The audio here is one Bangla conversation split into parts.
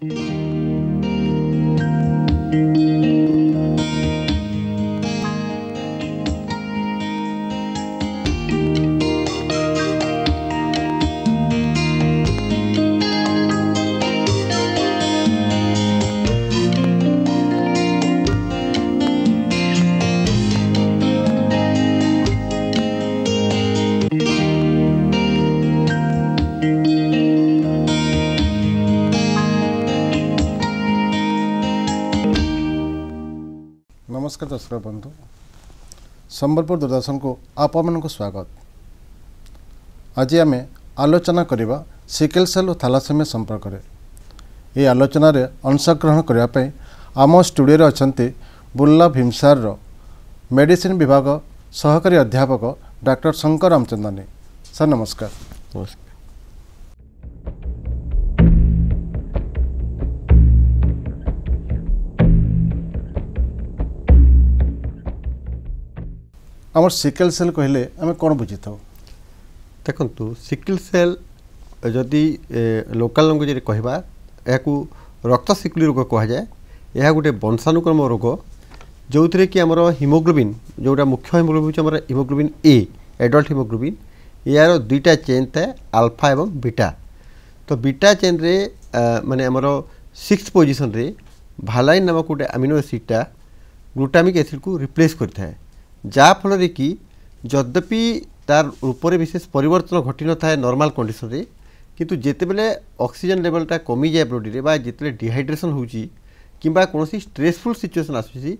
Thank you. ଦର୍ଶକ ବନ୍ଧୁ ସମ୍ବଲପୁର ଦୂରଦର୍ଶନକୁ ଆପମାନଙ୍କୁ ସ୍ୱାଗତ ଆଜି ଆମେ ଆଲୋଚନା କରିବା ସିକେଲ୍ ସେଲ୍ ଓ ଥାଲାସେମିଆ ସମ୍ପର୍କରେ ଏହି ଆଲୋଚନାରେ ଅଂଶଗ୍ରହଣ କରିବା ପାଇଁ ଆମ ଷ୍ଟୁଡ଼ିଓରେ ଅଛନ୍ତି ବୁର୍ଲା ଭୀମସାରର ମେଡ଼ିସିନ ବିଭାଗ ସହକାରୀ ଅଧ୍ୟାପକ ଡାକ୍ତର ଶଙ୍କର ରାମଚନ୍ଦନୀ ସାର୍ ନମସ୍କାର ନମସ୍କାର ଆମର ସିକେଲ ସେଲ୍ କହିଲେ ଆମେ କ'ଣ ବୁଝିଥାଉ ଦେଖନ୍ତୁ ସିକେଲ ସେଲ୍ ଯଦି ଲୋକାଲ ଲାଙ୍ଗୁଏଜରେ କହିବା ଏହାକୁ ରକ୍ତ ସିକୁଲି ରୋଗ କୁହାଯାଏ ଏହା ଗୋଟେ ବଂଶାନୁକ୍ରମ ରୋଗ ଯେଉଁଥିରେ କି ଆମର ହିମୋଗ୍ଲୋବିନ୍ ଯେଉଁଟା ମୁଖ୍ୟ ହିମୋଗ୍ଲୋବିନ୍ ହେଉଛି ଆମର ହିମୋଗ୍ଲୋବିନ୍ ଏ ଏଡଲ୍ଟ ହିମୋଗ୍ଲୋବିନ୍ ଏହାର ଦୁଇଟା ଚେନ୍ ଥାଏ ଆଲଫା ଏବଂ ବିଟା ତ ବିଟା ଚେନ୍ରେ ମାନେ ଆମର ସିକ୍ସ ପୋଜିସନ୍ରେ ଭାଲାଇନ୍ ନାମକ ଗୋଟେ ଆମିନୋ ଏସିଡ଼୍ଟା ଗ୍ଲୁଟାମିକ୍ ଏସିଡ଼୍କୁ ରିପ୍ଲେସ୍ କରିଥାଏ ଯାହାଫଳରେ କି ଯଦ୍ୟପି ତାର ରୂପରେ ବିଶେଷ ପରିବର୍ତ୍ତନ ଘଟିନଥାଏ ନର୍ମାଲ୍ କଣ୍ଡିସନରେ କିନ୍ତୁ ଯେତେବେଳେ ଅକ୍ସିଜେନ୍ ଲେଭେଲ୍ଟା କମିଯାଏ ବଡ଼ିରେ ବା ଯେତେବେଳେ ଡିହାଇଡ୍ରେସନ୍ ହେଉଛି କିମ୍ବା କୌଣସି ଷ୍ଟ୍ରେସଫୁଲ୍ ସିଚୁଏସନ୍ ଆସୁଛି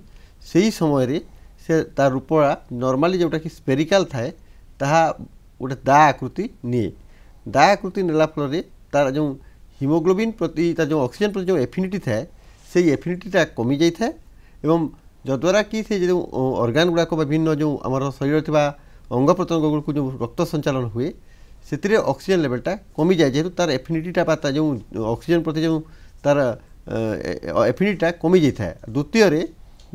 ସେହି ସମୟରେ ସେ ତା ରୂପଟା ନର୍ମାଲି ଯେଉଁଟାକି ସ୍ପେରିକାଲ୍ ଥାଏ ତାହା ଗୋଟେ ଦା ଆକୃତି ନିଏ ଦା ଆକୃତି ନେଲା ଫଳରେ ତାର ଯେଉଁ ହିମୋଗ୍ଲୋବିନ୍ ପ୍ରତି ତାର ଯେଉଁ ଅକ୍ସିଜେନ୍ ପ୍ରତି ଯେଉଁ ଏଫିନିଟି ଥାଏ ସେଇ ଏଫିନିଟିଟା କମିଯାଇଥାଏ ଏବଂ ଯଦ୍ୱାରା କି ସେ ଯେଉଁ ଅର୍ଗାନ୍ ଗୁଡ଼ାକ ବା ଭିନ୍ନ ଯେଉଁ ଆମର ଶରୀରରେ ଥିବା ଅଙ୍ଗ ପ୍ରତ୍ୟଙ୍ଗ ଗୁଡ଼ିକୁ ଯେଉଁ ରକ୍ତ ସଞ୍ଚାଳନ ହୁଏ ସେଥିରେ ଅକ୍ସିଜେନ୍ ଲେଭେଲ୍ଟା କମିଯାଏ ଯେହେତୁ ତା'ର ଏଫିନିଟିଟା ବା ତା ଯେଉଁ ଅକ୍ସିଜେନ୍ ପ୍ରତି ଯେଉଁ ତା'ର ଏଫିନିଟିଟା କମିଯାଇଥାଏ ଦ୍ୱିତୀୟରେ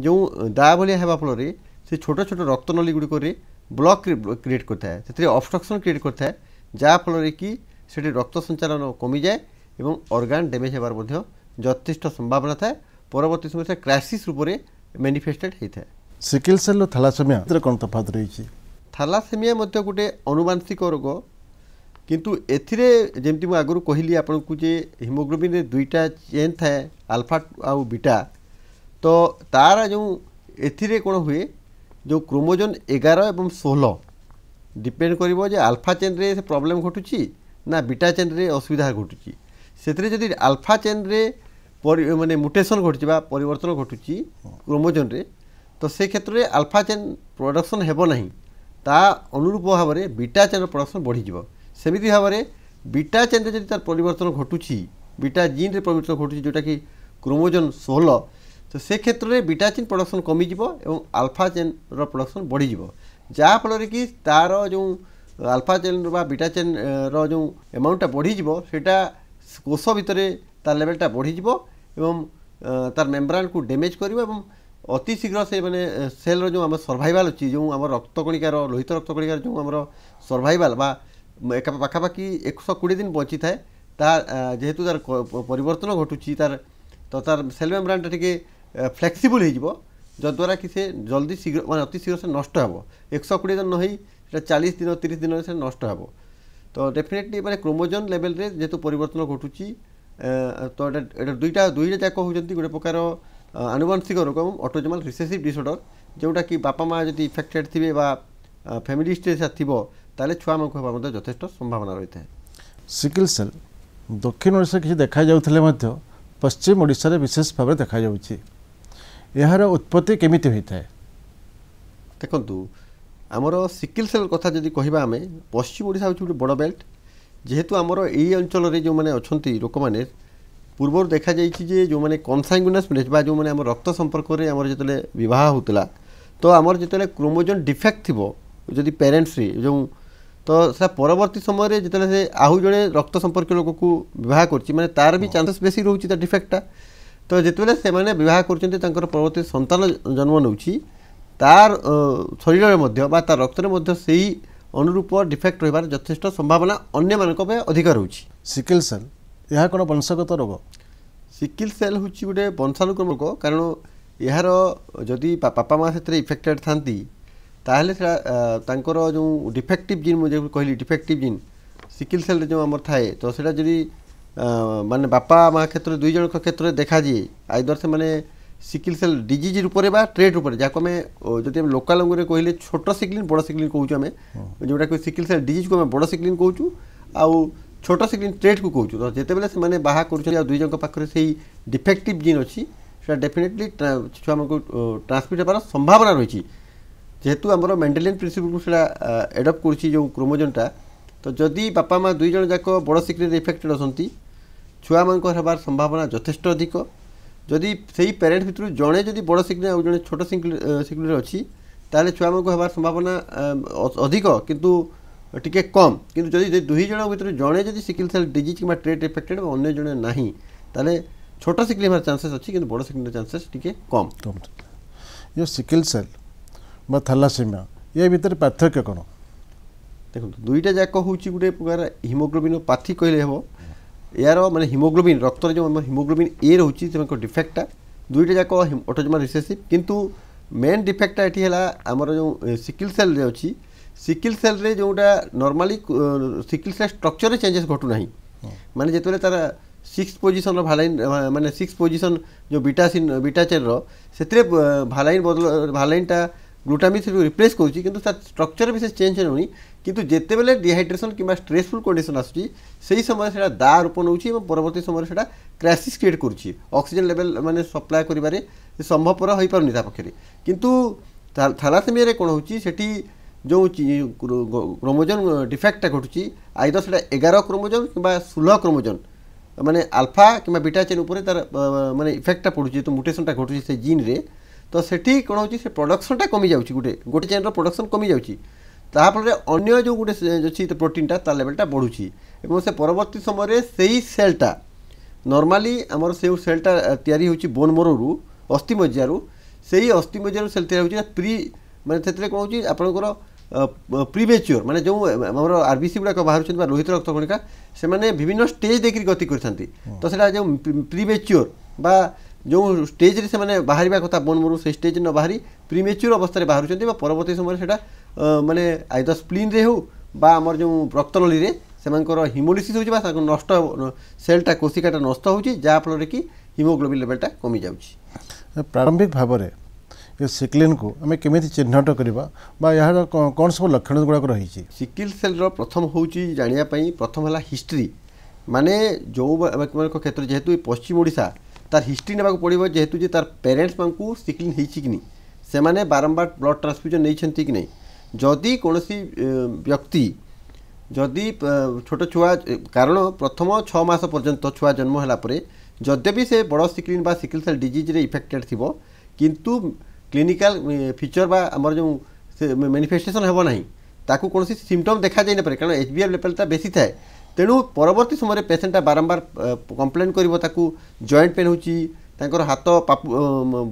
ଯେଉଁ ଦାଆ ଭଳିଆ ହେବା ଫଳରେ ସେ ଛୋଟ ଛୋଟ ରକ୍ତନଳୀ ଗୁଡ଼ିକରେ ବ୍ଲକ୍ କ୍ରିଏଟ୍ କରିଥାଏ ସେଥିରେ ଅବଷ୍ଟ୍ରକ୍ସନ୍ କ୍ରିଏଟ୍ କରିଥାଏ ଯାହାଫଳରେ କି ସେଠି ରକ୍ତ ସଞ୍ଚାଳନ କମିଯାଏ ଏବଂ ଅର୍ଗାନ୍ ଡ୍ୟାମେଜ୍ ହେବାର ମଧ୍ୟ ଯଥେଷ୍ଟ ସମ୍ଭାବନା ଥାଏ ପରବର୍ତ୍ତୀ ସମୟରେ କ୍ରାଇସିସ୍ ରୂପରେ ম্যানিফেস্টেড ହୋଇଥାଏ ସିକିଲ୍ ସେଲ୍ ଓ ଥାଲାସେମିଆରେ କ'ଣ ତଫାତ ରହିଛି ଥାଲାସେମିଆ ମଧ୍ୟ ଗୋଟେ ଅନୁବାଂଶିକ ରୋଗ କିନ୍ତୁ ଏଥିରେ ଯେମିତି ମୁଁ ଆଗରୁ କହିଲି ଆପଣଙ୍କୁ ଯେ ହିମୋଗ୍ଲୋବିନ୍ରେ ଦୁଇଟା ଚେନ୍ ଥାଏ ଆଲଫା ଆଉ ବିଟା ତ ତା'ର ଯେଉଁ ଏଥିରେ କ'ଣ ହୁଏ ଯେଉଁ କ୍ରୋମୋଜୋନ୍ ଏଗାର ଏବଂ ଷୋହଳ ଡିପେଣ୍ଡ କରିବ ଯେ ଆଲଫା ଚେନ୍ରେ ସେ ପ୍ରୋବ୍ଲେମ୍ ଘଟୁଛି ନା ବିଟା ଚେନ୍ରେ ଅସୁବିଧା ଘଟୁଛି ସେଥିରେ ଯଦି ଆଲଫା ଚେନ୍ରେ মানে মুটেসন ঘটুছে বা পরিবর্তন ঘটুছে ক্রোমোজোনরে তো সেই ক্ষেত্রে আলফা চেন প্রডকশন হব না তা অনুরূপ ভাবে বিটা চেন প্রডকশন যাব সেমিতি ভাবে বিটা চেনরে যদি তার পরিবর্তন ঘটুছে বিটা জিন্রে পরিবর্তন ঘটুছে যেটা কি ক্রোমোজন ষোল তো সে ক্ষেত্রে বিটা চেন প্রডকশন যাব এবং আলফা চেনর প্রডকশন যা যাফଳରେ কি তার যে আলফা চেন বা বিটা চেনর যে এমাউন্টটা যাব সেটা কোষ ভিতরে তার লেভেলটা বড়ি যাব এবং তার মেম্ব্রানକୁ ଡ୍ୟାମେଜ୍ କରିବ ଏବଂ ଅତି ଶୀଘ୍ର ସେମାନେ ସେଲ୍ର ଯେଉଁ ଆମ ସର୍ଭାଇଭାଲ୍ ଅଛି ଯେଉଁ ଆମର ରକ୍ତକଣିକାର ଲୋହିତ ରକ୍ତକଣିକାର ଯେଉଁ ଆମର ସର୍ଭାଇଭାଲ୍ ବା ପାଖାପାଖି ଏକଶହ କୋଡ଼ିଏ ଦିନ ବଞ୍ଚିଥାଏ ତାହା ଯେହେତୁ ତାର ପରିବର୍ତ୍ତନ ଘଟୁଛି ତାର ତ ତାର ସେଲ୍ ମେମ୍ବ୍ରାନ୍ଟା ଟିକେ ଫ୍ଲେକ୍ସିବୁଲ୍ ହେଇଯିବ ଯଦ୍ୱାରା କି ସେ ଜଲ୍ଦି ଶୀଘ୍ର ମାନେ ଅତି ଶୀଘ୍ର ସେ ନଷ୍ଟ ହେବ ଏକଶହ କୋଡ଼ିଏ ଦିନ ନ ହେଇ ସେଟା ଚାଳିଶ ଦିନ ତିରିଶ ଦିନରେ ସେ ନଷ୍ଟ ହେବ ତ ଡେଫିନେଟଲି ମାନେ କ୍ରୋମୋଜନ୍ ଲେଭେଲ୍ରେ ଯେହେତୁ ପରିବର୍ତ୍ତନ ଘଟୁଛି ତ ଏଇଟା ଏଇଟା ଦୁଇଟା ଦୁଇଟା ଯାକ ହେଉଛନ୍ତି ଗୋଟେ ପ୍ରକାର ଆନୁବଂଶିକ ରୋଗ ଏବଂ ଅଟୋଜମାଲ୍ ରିସେସିଭ୍ ଡିସଅର୍ଡ଼ର ଯେଉଁଟାକି ବାପା ମାଆ ଯଦି ଇନଫେକ୍ଟେଡ଼୍ ଥିବେ ବା ଫ୍ୟାମିଲି ହିଷ୍ଟ୍ରି ଥିବ ତାହେଲେ ଛୁଆମାନଙ୍କୁ ହେବା ମଧ୍ୟ ଯଥେଷ୍ଟ ସମ୍ଭାବନା ରହିଥାଏ ସିକିଲ୍ ସେଲ୍ ଦକ୍ଷିଣ ଓଡ଼ିଶା କିଛି ଦେଖାଯାଉଥିଲେ ମଧ୍ୟ ପଶ୍ଚିମ ଓଡ଼ିଶାରେ ବିଶେଷ ଭାବରେ ଦେଖାଯାଉଛି ଏହାର ଉତ୍ପତ୍ତି କେମିତି ହୋଇଥାଏ ଦେଖନ୍ତୁ ଆମର ସିକିଲ୍ ସେଲ୍ କଥା ଯଦି କହିବା ଆମେ ପଶ୍ଚିମ ଓଡ଼ିଶା ହେଉଛି ଗୋଟେ ବଡ଼ ବେଲ୍ଟ যেহেতু আমার এই অঞ্চলের যে অনেক লোকমানে পূর্বর দেখা যাই যে যে কনসাইঙ্গুনাস ম্যারেজ বা যে আমার রক্ত সম্পর্কের আমার যেত বিবাহ হোলা তো আমার যেত ক্রোমোজন ডিফেক্ট থিব যদি প্যারেন্টসরে যে তো সেটা পরবর্তী সময় যেত সে আহু জনে রক্ত সম্পর্কীয় লোক বিবাহ করছে মানে তার বি চান্স বেশি রয়েছে তার ডিফেক্টটা তো যেতবে সে বিবাহ করছেন তাঁর পরবর্তী সন্তান জন্ম নেছি তার শরীরের মধ্যে বা তার রক্তের মধ্যে সেই ଅନୁରୂପ ଡିଫେକ୍ଟ ରହିବାର ଯଥେଷ୍ଟ ସମ୍ଭାବନା ଅନ୍ୟମାନଙ୍କ ପାଇଁ ଅଧିକ ରହୁଛି ସିକିଲ ସେଲ୍ ଏହା କ'ଣ ବଂଶଗତ ରୋଗ ସିକିଲ ସେଲ୍ ହେଉଛି ଗୋଟେ ବଂଶାନୁକ୍ରମ ରୋଗ କାରଣ ଏହାର ଯଦି ବାପା ମା' ସେଥିରେ ଇଫେକ୍ଟେଡ଼୍ ଥାନ୍ତି ତାହେଲେ ସେଟା ତାଙ୍କର ଯେଉଁ ଡିଫେକ୍ଟିଭ୍ ଜିନ୍ ମୁଁ ଯେଉଁ କହିଲି ଡିଫେକ୍ଟିଭ୍ ଜିନ୍ ସିକିଲ ସେଲ୍ରେ ଯେଉଁ ଆମର ଥାଏ ତ ସେଇଟା ଯଦି ମାନେ ବାପା ମା' କ୍ଷେତ୍ରରେ ଦୁଇ ଜଣଙ୍କ କ୍ଷେତ୍ରରେ ଦେଖାଯାଏ ଆଇଦର ସେମାନେ সিকিল সেল ডিজিজির উপরে বা ট্রেড উপরে যাকে আমি যদি আমি লোকাল লঙ্গুরে কহিলে ছোট সিকলিন বড় সিকলিন কৌছু আমি যেটা যেটাকে সিকিল সেল ডিজিজকে আমি বড় সিকলিন কৌছু আউ ছোট সিকলিন ট্রেড কু কৌছু তো যেতবে সে বাহা করছেন আর দুই জনক পাখে সেই ডিফেক্টিভ জিন অছি সেটা ডেফিনেটলি ছুয়ামানকু ট্রান্সমিট হবার সম্ভাবনা রয়েছে যেহেতু আমার মেন্ডেলিয়ান প্রিন্সিপলকু সেটা এডপ্ট করছি যে ক্রোমোজোনটা তো যদি বাপা মা দুই জন যাক বড় সিকলিন ইফেক্টেড অনেক ছুয়া মানুষ হবার সম্ভাবনা যথেষ্ট অধিক ଯଦି ସେଇ ପ୍ୟାରେଣ୍ଟ ଭିତରୁ ଜଣେ ଯଦି ବଡ଼ ସିକ୍ୟୁଲି ଆଉ ଜଣେ ଛୋଟ ସିକ୍ୟୁଲିରେ ଅଛି ତାହେଲେ ଛୁଆମାନଙ୍କୁ ହେବାର ସମ୍ଭାବନା ଅଧିକ କିନ୍ତୁ ଟିକେ କମ୍ କିନ୍ତୁ ଯଦି ଦୁଇ ଜଣଙ୍କ ଭିତରୁ ଜଣେ ଯଦି ସିକିଲ୍ ସେଲ୍ ଡିଜିଜ୍ କିମ୍ବା ଟ୍ରେଟ୍ ଏଫେକ୍ଟେଡ୍ ବା ଅନ୍ୟ ଜଣେ ନାହିଁ ତାହେଲେ ଛୋଟ ସିକିଲ୍ ହେବାର ଚାନ୍ସେସ୍ ଅଛି କିନ୍ତୁ ବଡ଼ ସିକିଲ୍ର ଚାନ୍ସେସ୍ ଟିକେ କମ୍ ଇଏ ସିକିଲ୍ ସେଲ୍ ବା ଥାଲାସେମିଆ ଏ ଭିତରେ ପାର୍ଥକ୍ୟ କ'ଣ ଦେଖନ୍ତୁ ଦୁଇଟା ଯାକ ହେଉଛି ଗୋଟେ ପ୍ରକାର ହିମୋଗ୍ଲୋବିନୋପାଥି କହିଲେ ହେବ ଏହାର ମାନେ ହିମୋଗ୍ଲୋବିନ୍ ରକ୍ତର ଯେଉଁ ହିମୋଗ୍ଲୋବିନ୍ ଏ ରହୁଛି ସେମାନଙ୍କ ଡିଫେକ୍ଟଟା ଦୁଇଟା ଯାକ ଅଟୋଜମା ରିସେସିଭ୍ କିନ୍ତୁ ମେନ୍ ଡିଫେକ୍ଟଟା ଏଠି ହେଲା ଆମର ଯେଉଁ ସିକିଲ୍ ସେଲ୍ରେ ଅଛି ସିକିଲ୍ ସେଲ୍ରେ ଯେଉଁଟା ନର୍ମାଲି ସିକିଲ୍ ସେଲ୍ ଷ୍ଟ୍ରକ୍ଚରରେ ଚେଞ୍ଜେସ୍ ଘଟୁନାହିଁ ମାନେ ଯେତେବେଳେ ତା'ର ସିକ୍ସ ପୋଜିସନ୍ର ଭାଲାଇନ୍ ମାନେ ସିକ୍ସ ପୋଜିସନ୍ ଯେଉଁ ବିଟାସିନ୍ ବିଟାଚେନ୍ର ସେଥିରେ ଭାଲାଇନ୍ ବଦଳ ଭାଲାଇନ୍ଟା ଗ୍ଲୁଟାମିନ୍ସକୁ ରିପ୍ଲେସ୍ କରୁଛି କିନ୍ତୁ ତା ଷ୍ଟ୍ରକ୍ଚର୍ ବିଶେଷ ଚେଞ୍ଜ ହେଉନି କିନ୍ତୁ ଯେତେବେଳେ ଡିହାଇଡ୍ରେସନ୍ କିମ୍ବା ଷ୍ଟ୍ରେସଫୁଲ୍ କଣ୍ଡିସନ୍ ଆସୁଛି ସେହି ସମୟରେ ସେଇଟା ଦା ରୂପ ନେଉଛି ଏବଂ ପରବର୍ତ୍ତୀ ସମୟରେ ସେଇଟା କ୍ରାସିସ୍ କ୍ରିଏଟ୍ କରୁଛି ଅକ୍ସିଜେନ୍ ଲେଭେଲ୍ ମାନେ ସପ୍ଲାଏ କରିବାରେ ସମ୍ଭବପର ହୋଇପାରୁନି ତା ପାଖରେ କିନ୍ତୁ ଥାଲାସେମିଆରେ କ'ଣ ହେଉଛି ସେଠି ଯେଉଁ କ୍ରୋମୋଜୋନ୍ ଡିଫେକ୍ଟଟା ଘଟୁଛି ଆଇଦର ସେଇଟା ଏଗାର କ୍ରୋମୋଜୋନ୍ କିମ୍ବା ଷୋହଳ କ୍ରୋମୋଜୋନ୍ ମାନେ ଆଲଫା କିମ୍ବା ବିଟା ଚେନ୍ ଉପରେ ତା'ର ମାନେ ଇଫେକ୍ଟଟା ପଡ଼ୁଛି ଯେହେତୁ ମୁଟେସନ୍ଟା ଘଟୁଛି ସେ ଜିନ୍ରେ ତ ସେଠି କ'ଣ ହେଉଛି ସେ ପ୍ରଡକ୍ସନଟା କମିଯାଉଛି ଗୋଟେ ଗୋଟେ ଚେନ୍ର ପ୍ରଡକ୍ସନ କମିଯାଉଛି ତାହା ଫଳରେ ଅନ୍ୟ ଯେଉଁ ଗୋଟେ ଅଛି ପ୍ରୋଟିନ୍ଟା ତା ଲେଭେଲ୍ଟା ବଢ଼ୁଛି ଏବଂ ସେ ପରବର୍ତ୍ତୀ ସମୟରେ ସେଇ ସେଲ୍ଟା ନର୍ମାଲି ଆମର ସେଉ ସେଲ୍ଟା ତିଆରି ହେଉଛି ବୋନ୍ ମରୋରୁ ଅସ୍ଥି ମଜ୍ଜାରୁ ସେଇ ଅସ୍ଥି ମଜ୍ଜାରୁ ସେଲ୍ ତିଆରି ହେଉଛି ପ୍ରି ମାନେ ସେଥିରେ କ'ଣ ହେଉଛି ଆପଣଙ୍କର ପ୍ରିମେଚ୍ୟୁର୍ ମାନେ ଯେଉଁ ଆମର ଆର୍ବିସି ଗୁଡ଼ାକ ବାହାରୁଛନ୍ତି ବା ରୋହିତ ରକ୍ତ କଣିକା ସେମାନେ ବିଭିନ୍ନ ଷ୍ଟେଜ୍ ଦେଇକରି ଗତି କରିଥାନ୍ତି ତ ସେଇଟା ଯେଉଁ ପ୍ରିମେଚ୍ୟୁର୍ ବା ଯେଉଁ ଷ୍ଟେଜ୍ରେ ସେମାନେ ବାହାରିବା କଥା ବୋନ୍ ମରୁ ସେ ଷ୍ଟେଜ୍ରେ ନ ବାହାରି ପ୍ରିମେଚ୍ୟୁର୍ ଅବସ୍ଥାରେ ବାହାରୁଛନ୍ତି ବା ପରବର୍ତ୍ତୀ ସମୟରେ ସେଇଟା ମାନେ ଆଇଦ ସ୍ପ୍ଲିନ୍ରେ ହେଉ ବା ଆମର ଯେଉଁ ରକ୍ତନଳୀରେ ସେମାନଙ୍କର ହିମୋଲିସିସ୍ ହେଉଛି ବା ତାଙ୍କ ନଷ୍ଟ ସେଲ୍ଟା କୋଷିକାଟା ନଷ୍ଟ ହେଉଛି ଯାହାଫଳରେ କି ହିମୋଗ୍ଲୋବିନ୍ ଲେଭେଲ୍ଟା କମିଯାଉଛି ପ୍ରାରମ୍ଭିକ ଭାବରେ ଏ ସିକ୍ଲିନ୍କୁ ଆମେ କେମିତି ଚିହ୍ନଟ କରିବା ବା ଏହାର କ'ଣ ସବୁ ଲକ୍ଷଣ ଗୁଡ଼ାକ ରହିଛି ସିକିଲ୍ ସେଲ୍ର ପ୍ରଥମ ହେଉଛି ଜାଣିବା ପାଇଁ ପ୍ରଥମ ହେଲା ହିଷ୍ଟ୍ରି ମାନେ ଯେଉଁ କ୍ଷେତ୍ରରେ ଯେହେତୁ ପଶ୍ଚିମ ଓଡ଼ିଶା তার হিস্ট্রি নেওয়া পড়ব যেহেতু যে তার প্যারেন্টস মানুষ সিক্লিন হয়েছি কি সেমানে বারম্বার ব্লড ট্রান্সফ্ୟୁଜନ নেইছন্তি কি নাই যদি কোনসি ব্যক্তি যদি ছোট ছুয়া কারণ প্রথম ছ মাস পর্যন্ত ছুয়া জন্ম হেলা পরে যদ্যপি সে বড় সিক্লিন বা সিক্লিন সেল ডিজিজে ইফেক্টেড থিব কিন্তু ক্লিনিকাল ফিচর বা আমার যে ম্যানিফেস্টেসন হব না তাকে কোণী সিমটম দেখা যাই না কারণ এচবিএফ লেভেলটা বেশি থাকে ତେଣୁ ପରବର୍ତ୍ତୀ ସମୟରେ ପେସେଣ୍ଟଟା ବାରମ୍ବାର କମ୍ପ୍ଲେନ୍ କରିବ ତାକୁ ଜଏଣ୍ଟ ପେନ୍ ହେଉଛି ତାଙ୍କର ହାତ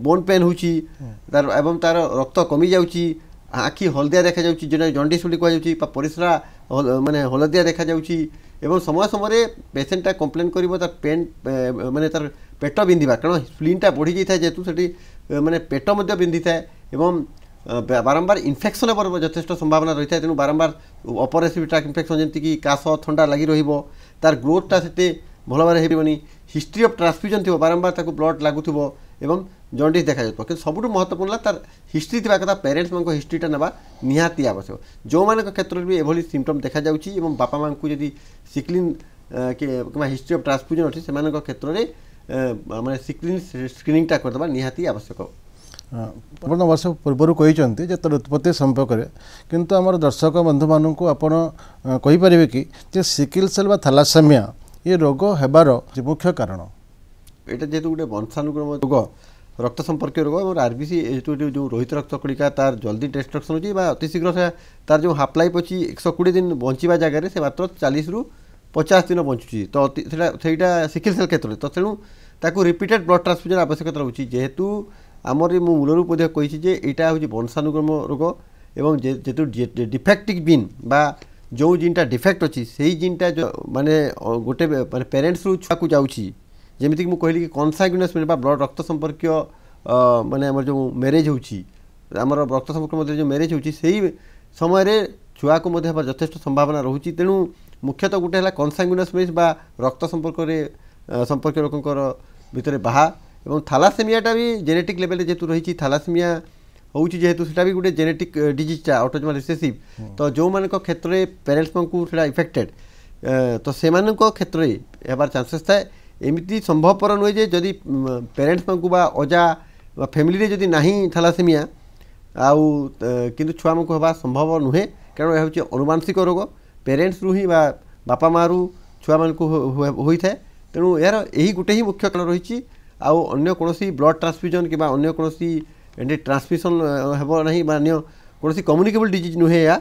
ବୋନ୍ ପେନ୍ ହେଉଛି ତାର ଏବଂ ତାର ରକ୍ତ କମିଯାଉଛି ଆଖି ହଳଦିଆ ଦେଖାଯାଉଛି ଯେଉଁଟା ଜଣ୍ଡିସ୍ ବୋଲି କୁହାଯାଉଛି ବା ପରିସ୍ରା ମାନେ ହଳଦିଆ ଦେଖାଯାଉଛି ଏବଂ ସମୟ ସମୟରେ ପେସେଣ୍ଟଟା କମ୍ପ୍ଲେନ୍ କରିବ ତାର ପେନ୍ ମାନେ ତାର ପେଟ ବିନ୍ଧିବା କାରଣ ସ୍ପ୍ଲିନ୍ଟା ବଢ଼ିଯାଇଥାଏ ଯେହେତୁ ସେଠି ମାନେ ପେଟ ମଧ୍ୟ ବିନ୍ଧିଥାଏ ଏବଂ ବାରମ୍ବାର ଇନଫେକ୍ସନ୍ ହେବାର ଯଥେଷ୍ଟ ସମ୍ଭାବନା ରହିଥାଏ ତେଣୁ ବାରମ୍ବାର ଅପରେସିଭ୍ ଟ୍ରାକ୍ ଇନଫେକ୍ସନ୍ ଯେମିତିକି କାଶ ଥଣ୍ଡା ଲାଗି ରହିବ ତା'ର ଗ୍ରୋଥ୍ଟା ସେତେ ଭଲ ଭାବରେ ହେଇପାରିବନି ହିଷ୍ଟ୍ରି ଅଫ୍ ଟ୍ରାନ୍ସଫ୍ୟୁଜନ୍ ଥିବ ବାରମ୍ବାର ତାକୁ ବ୍ଲଡ୍ ଲାଗୁଥିବ ଏବଂ ଜଣ୍ଡିସ୍ ଦେଖାଯାଉଥିବ କିନ୍ତୁ ସବୁଠୁ ମହତ୍ତ୍ୱପୂର୍ଣ୍ଣ ହେଲା ତା'ର ହିଷ୍ଟ୍ରି ଥିବା କଥା ପ୍ୟାରେଣ୍ଟସ୍ମାନଙ୍କ ହିଷ୍ଟ୍ରିଟା ନେବା ନିହାତି ଆବଶ୍ୟକ ଯେଉଁମାନଙ୍କ କ୍ଷେତ୍ରରେ ବି ଏଭଳି ସିମ୍ପଟମ୍ ଦେଖାଯାଉଛି ଏବଂ ବାପା ମାଆଙ୍କୁ ଯଦି ସିକ୍ଲିନ୍ କିମ୍ବା ହିଷ୍ଟ୍ରି ଅଫ୍ ଟ୍ରାନ୍ସଫ୍ୟୁଜନ୍ ଅଛି ସେମାନଙ୍କ କ୍ଷେତ୍ରରେ ମାନେ ସିକ୍ଲିନ୍ ସ୍କ୍ରିନିଂଟା କରିଦେବା ନିହାତି ଆବଶ୍ୟକ ଆପଣ ବର୍ଷ ପୂର୍ବରୁ କହିଛନ୍ତି ଯେ ତା'ର ଉତ୍ପତ୍ତି ସମ୍ପର୍କରେ କିନ୍ତୁ ଆମର ଦର୍ଶକ ବନ୍ଧୁମାନଙ୍କୁ ଆପଣ କହିପାରିବେ କି ଯେ ସିକିଲ ସେଲ୍ ବା ଥାଲାସେମିଆ ଏ ରୋଗ ହେବାର ମୁଖ୍ୟ କାରଣ ଏଇଟା ଯେହେତୁ ଗୋଟେ ବଂଶାନୁକ୍ରମ ରୋଗ ରକ୍ତ ସମ୍ପର୍କୀୟ ରୋଗ ଏବଂ ଆର୍ ବି ସି ଯେଉଁ ରୋହିତ ରକ୍ତକଣିକା ତାର ଜଲ୍ଦି ଡେଷ୍ଟ୍ରକ୍ସନ୍ ହେଉଛି ବା ଅତି ଶୀଘ୍ର ତାର ଯେଉଁ ହାଫ୍ ଲାଇଫ୍ ଅଛି ଏକଶହ କୋଡ଼ିଏ ଦିନ ବଞ୍ଚିବା ଜାଗାରେ ସେ ମାତ୍ର ଚାଳିଶରୁ ପଚାଶ ଦିନ ବଞ୍ଚୁଛି ତ ସେଇଟା ସେଇଟା ସିକିଲ ସେଲ୍ କ୍ଷେତ୍ରରେ ତ ତେଣୁ ତାକୁ ରିପିଟେଡ୍ ବ୍ଲଡ୍ ଟ୍ରାନ୍ସଫ୍ୟୁଜନ୍ ଆବଶ୍ୟକତା ରହୁଛି ଯେହେତୁ ଆମର ମୁଁ ମୂଳରୁ ମଧ୍ୟ କହିଛି ଯେ ଏଇଟା ହେଉଛି ବଂଶାନୁକ୍ରମ ରୋଗ ଏବଂ ଯେହେତୁ ଡିଫେକ୍ଟିକ୍ ବିନ୍ ବା ଯେଉଁ ଜିନ୍ଟା ଡିଫେକ୍ଟ ଅଛି ସେଇ ଜିନ୍ଟା ମାନେ ଗୋଟେ ମାନେ ପ୍ୟାରେଣ୍ଟସ୍ରୁ ଛୁଆକୁ ଯାଉଛି ଯେମିତିକି ମୁଁ କହିଲି କି କନ୍ସାଗ୍ୟୁନସ୍ ବା ବ୍ଲଡ଼ ରକ୍ତ ସମ୍ପର୍କୀୟ ମାନେ ଆମର ଯେଉଁ ମ୍ୟାରେଜ୍ ହେଉଛି ଆମର ରକ୍ତ ସମ୍ପର୍କ ମଧ୍ୟରେ ଯେଉଁ ମ୍ୟାରେଜ୍ ହେଉଛି ସେଇ ସମୟରେ ଛୁଆକୁ ମଧ୍ୟ ହେବାର ଯଥେଷ୍ଟ ସମ୍ଭାବନା ରହୁଛି ତେଣୁ ମୁଖ୍ୟତଃ ଗୋଟେ ହେଲା କନ୍ସାଙ୍ଗୁନାସ୍ ମିନ୍ସ ବା ରକ୍ତ ସମ୍ପର୍କରେ ସମ୍ପର୍କୀୟ ଲୋକଙ୍କର ଭିତରେ ବାହା এবং থালাসেমিয়াটা বি জেনেটিক লেভেলে যেহেতু রয়েছে থালাসেমিয়া ହେଉଛି ଯେହେତୁ ସେଇଟା ବି ଗୋଟେ ଜେନେଟିକ୍ ଡିଜିଜ୍ଟା ଅଟୋଜମାଲ୍ ରିସେସିଭ୍ ତ ଯେଉଁମାନଙ୍କ କ୍ଷେତ୍ରରେ ପ୍ୟାରେଣ୍ଟସ୍ମାନଙ୍କୁ ସେଇଟା ଇଫେକ୍ଟେଡ଼୍ ତ ସେମାନଙ୍କ କ୍ଷେତ୍ରରେ ହେବାର ଚାନ୍ସେସ୍ ଥାଏ ଏମିତି ସମ୍ଭବପର ନୁହେଁ ଯେ ଯଦି ପ୍ୟାରେଣ୍ଟସ୍ମାନଙ୍କୁ ବା ଅଜା ବା ଫ୍ୟାମିଲିରେ ଯଦି ନାହିଁ ଥାଲାସେମିଆ ଆଉ କିନ୍ତୁ ଛୁଆମାନଙ୍କୁ ହେବା ସମ୍ଭବ ନୁହେଁ କାରଣ ଏହା ହେଉଛି ଅନୁମାଂସିକ ରୋଗ ପ୍ୟାରେଣ୍ଟସ୍ରୁ ହିଁ ବା ବାପା ମାଆରୁ ଛୁଆମାନଙ୍କୁ ହୋଇଥାଏ ତେଣୁ ଏହାର ଏହି ଗୋଟେ ହିଁ ମୁଖ୍ୟ କାରଣ ରହିଛି आउ अगर कौन ब्लड ट्रांसफ्यूजन कि ट्रांसमिशन होबना कौन कम्युनिकेबल डीज नुहे या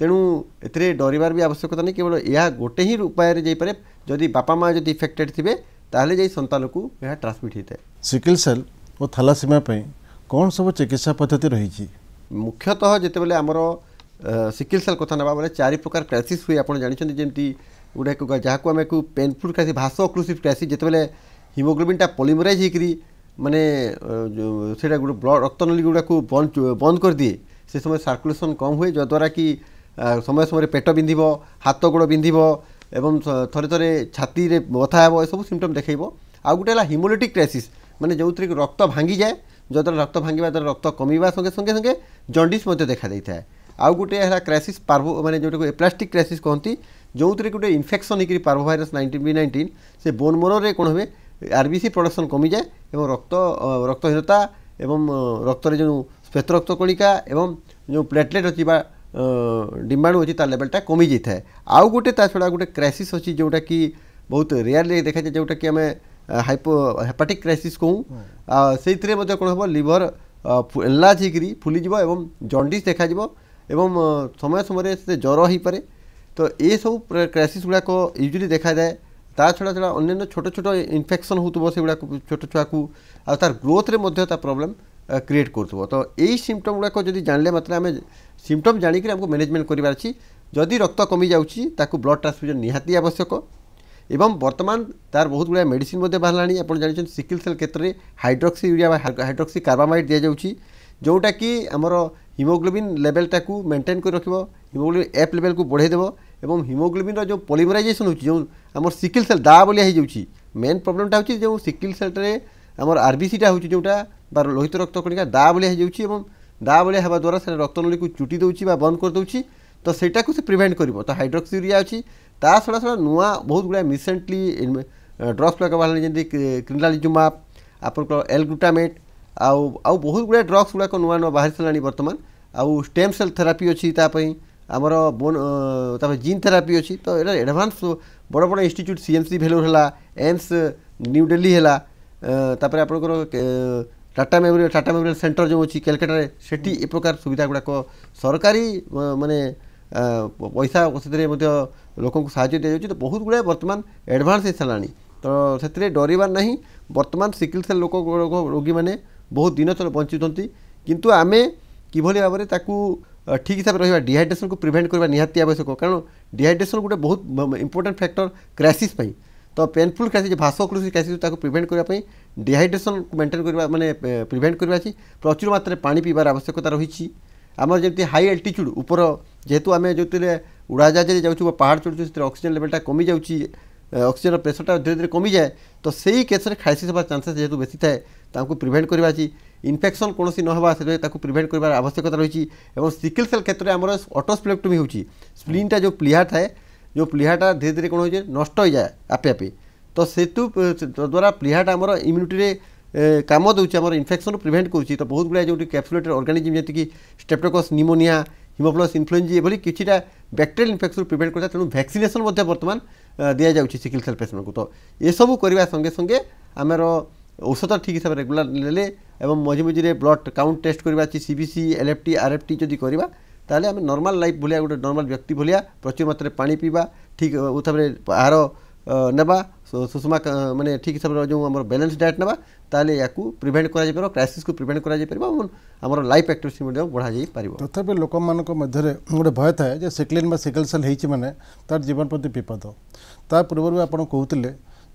तेणु एथेर डर भी आवश्यकता नहीं केवल यह गोटे ही उपाय जापे जदि बापा माँ जब इफेक्टेड थे तेल जा सतान को यह ट्रांसमिट होता है सिकिल सेल और थालासीमापी कौन सब चिकित्सा पद्धति रही मुख्यतः जिते बमर सिकिल सेल कथ ना बोले चारि प्रकार क्राइसीस हुए आप जानते जमी गुटा जहाँ को आम पेनफुल क्राइसी भाष अक्लूसीव क्राइसी जितेबाला হিমোগ্লোবিনটা পলিমরাইজ হয়েকি মানে সেটা গোটে ব্লড রক্তনলী গুড়াক বন্ধ বন্ধ করে দিয়ে সে সময় সার্কুলেসন কম হুয়ে যদ্বারা কি সময় সময় পেট বিঁধিব হাত গোড় বিঁধিব এবং থরে থরে ছাতি বথা হব এসব সিমটম দেখাইব আগে হল হিমোলিটিক ক্রাইসিস মানে যে রক্ত ভাঙ্গি যায় যদ্বারা রক্ত ভাঙ্গিবা দ্বারা রক্ত কমিবা সঙ্গে সঙ্গে সঙ্গে জন্ডিস মধ্যে দেখা দেইଥାଏ আউ গোটে হল ক্রাইসিস পার্ভো মানে যেটা এপ্লাস্টিক ক্রাইসিস কহতি গোটে ইনফেকশন ଇନଫେକ୍ସନ୍ ହେଇକରି ପାର୍ଭୋଭାଇରସ୍ ନାଇଣ୍ଟିନ୍ বি ନାଇଣ୍ଟିନ୍ সে বোন ମୋରରେ কোণ হবে আরবিসি প্রডকশন কমি যায় এবং রক্ত রক্তহীনতা এবং রক্তরে যে শ্বেত রক্ত কণিকা এবং যে প্লেটলেট অছি বা ডিম্বাণু অছি তার লেভেলটা কমি যাই থাকে আউ গোটে তা ছড়া গোটে ক্রাইসিস অছি যেটা কি ବହୁତ ରେୟାରଲି ଦେଖାଯାଏ ଯେଉଁଟାକି ଆମେ ହାଇପୋ ହେପାଟିକ୍ କ୍ରାଇସିସ୍ କହୁଁ ସେଇଥିରେ ମଧ୍ୟ କ'ଣ ହେବ ଲିଭର ଏନ୍ଲାଜ ହେଇକିରି ଫୁଲିଯିବ ଏବଂ ଜଣ୍ଡିସ୍ ଦେଖାଯିବ ଏବଂ ସମୟ ସମୟରେ ସେ ଜ୍ୱର ହେଇପାରେ ତ ଏସବୁ କ୍ରାଇସିସ୍ ଗୁଡ଼ାକ ୟୁଜୁଆଲି ଦେଖାଯାଏ ତା ଛଡ଼ା ଛଡ଼ା ଅନ୍ୟାନ୍ୟ ଛୋଟ ଛୋଟ ଇନଫେକ୍ସନ୍ ହେଉଥିବ ସେଗୁଡ଼ାକ ଛୋଟ ଛୁଆକୁ ଆଉ ତାର ଗ୍ରୋଥରେ ମଧ୍ୟ ତା ପ୍ରୋବ୍ଲେମ୍ କ୍ରିଏଟ୍ କରୁଥିବ ତ ଏଇ ସିମ୍ପଟମ୍ ଗୁଡ଼ାକ ଯଦି ଜାଣିଲେ ମାତ୍ର ଆମେ ସିମ୍ପଟମ୍ ଜାଣିକରି ଆମକୁ ମ୍ୟାନେଜମେଣ୍ଟ କରିବାର ଅଛି ଯଦି ରକ୍ତ କମିଯାଉଛି ତାକୁ ବ୍ଲଡ଼୍ ଟ୍ରାନ୍ସଫ୍ୟୁଜନ୍ ନିହାତି ଆବଶ୍ୟକ ଏବଂ ବର୍ତ୍ତମାନ ତାର ବହୁତ ଗୁଡ଼ିଏ ମେଡ଼ିସିନ୍ ମଧ୍ୟ ବାହାରିଲାଣି ଆପଣ ଜାଣିଛନ୍ତି ସିକିଲ୍ ସେଲ୍ କ୍ଷେତ୍ରରେ ହାଇଡ୍ରକ୍ସି ୟୁରିଆ ବା ହାଇଡ୍ରକ୍ସି କାର୍ବାମାଇଟ୍ ଦିଆଯାଉଛି ଯେଉଁଟାକି ଆମର ହିମୋଗ୍ଲୋବିନ୍ ଲେଭେଲ୍ଟାକୁ ମେଣ୍ଟେନ୍ କରି ରଖିବ ହିମୋଗ୍ଲୋବିନ୍ ଏଫ୍ ଲେଭେଲ୍କୁ ବଢ଼େଇଦେବ এবং হিমোগ্লোবিনর যে পলিমরাইজেসন হচ্ছে যে আমার সিকিল সেল দা বলিয়া হয়ে যাচ্ছে মেন প্রোবলেমটা হচ্ছে যে সিকিল সেলটারে আমার আরবিসিটা হচ্ছে যেটা বা লোহিত রক্ত কণিকা দা বলিয়া হয়ে যাচ্ছে এবং দা বলিয়া হওয়া দ্বারা সেটা রক্তনলীকে চুটি দেউছি বা বন্ধ করে দেউছি তো সেটাকে সে প্রিভেন্ট করব তো হাইড্রোক্সিউরিয়া আছে তা ছড়া ছড়া নূয়া বহুত গুড়া রিসেন্টলি ড্রগ্স গুড়াক বাহারি যেমনি ক্রিনালিজুমাপ আপনার এল গ্লুটামেট আউ আউ বহুত গুড়া ড্রগ্স গুড়াক নূয়া নূয়া বাহারি সারা বর্তমান আউ স্টেম সেল থেরাপি অছি তাপাই ଆମର ତାପରେ ଜିନ୍ ଥେରାପି ଅଛି ତ ଏଇଟା ଆଡ଼ଭାନ୍ସ ବଡ଼ ବଡ଼ institute C M C Vellore ହେଲା ଏମ୍ସ ନ୍ୟୁ ଡେଲି ହେଲା ତାପରେ ଆପଣଙ୍କର Tata memorial Tata memorial centre ଯେଉଁ ଅଛି କାଲକାଟାରେ ସେଠି ଏ ପ୍ରକାର ସୁବିଧା ଗୁଡ଼ାକ ସରକାରୀ ମାନେ ପଇସା ସେଥିରେ ମଧ୍ୟ ଲୋକଙ୍କୁ ସାହାଯ୍ୟ ଦିଆଯାଉଛି ତ ବହୁତ ଗୁଡ଼ାଏ ବର୍ତ୍ତମାନ ଆଡ଼ଭାନ୍ସ ହେଇସାରିଲାଣି ତ ସେଥିରେ ଡରିବାର ନାହିଁ ବର୍ତ୍ତମାନ ସିକିଲ୍ ସେଲ୍ ଲୋକ ରୋଗୀମାନେ ବହୁତ ଦିନ ତଳେ ବଞ୍ଚୁଛନ୍ତି କିନ୍ତୁ ଆମେ କିଭଳି ଭାବରେ ତାକୁ ठीक हिसाब से रहा डिहड्रेसन को प्रिभेन्ट करवा निहाती आवश्यक कारण डिहड्रेसन गोटे बहुत इंपोर्टां फैक्टर क्राइसीस तो पेनफुल क्राइसी भाषकृषि क्राइसी ताको प्रिभेन्ट करने डिहड्रेसन को मेन्टेन करवा मैंने प्रिभेन्ट करवा प्रचुर मात्रा में पा पीबार आवश्यकता रही आम जमी हाई अल्टीच्यूड उपर जेहतु आम जो उड़ाजाजे जाऊँ पहाड़ चढ़ुचे अक्सीजेन लेवलटा कमी जा अक्सीजेन प्रेसरटा धीरे धीरे कमी जाए तो से ही केस्रे खाइसी होगा चानसेस जेहतु बेसी थाए प्रिभेन्ट करवा ইনফেকশন কোণী নহবা সে তাকে প্রিভেন্ট করার আবশ্যকতা রয়েছে এবং সিকিল সেল ক্ষেত্রে আমার অটোস্প্লেকটমি হচ্ছে স্প্লিনটা যে প্লিহা থাকে যে প্লিহাটা ধীরে ধীরে কোণ হয়েছে নষ্ট হয়ে যায় আপে আপে তো সেতু দ্বারা প্লিহাটা আমার ইমিউনিটিরে কাম দেଉଛି আমার ইনফেকশন প্রিভেন্ট করছি তো বহুত গুড়া যেটি ক্যাপসুলেটেড অর্গানিজম যেমনি স্টেপটোকস নিমোনিয়া হিমোফ্লস ইনফ্লুয়েঞ্জি এভাবে কিছুটা ব্যাকটেরিয়াল ইনফেকশন প্রিভেন্ট করা তেমন ভ্যাকসিনেসন বর্তমান দিয়া যাচ্ছে সিকিল সেল পেসেন্টকে তো এসব করা সঙ্গে সঙ্গে আমার औषध ठीक हिसाब से रेगुला ने मझे मझे ब्लड काउंट टेस्ट करवा C L F T R F T जो करवा तेल आम नर्माल लाइफ भाया गोटे नर्माल व्यक्ति भाया प्रचुर मात्र पा पीवा ठीक हिसाब से आहार नवा सुषमा मानते ठीक हिसाब से जो आम डाएट ना तो या प्रिभेन्ट कर को प्रिभेन्ट कर लाइफ एक्टिविटी बढ़ा जा पार तथा लोक मैं गोटे भय था सिक्लीन सिकलसेल होने तार जीवन प्रति विपद ता पूर्व आपत कहते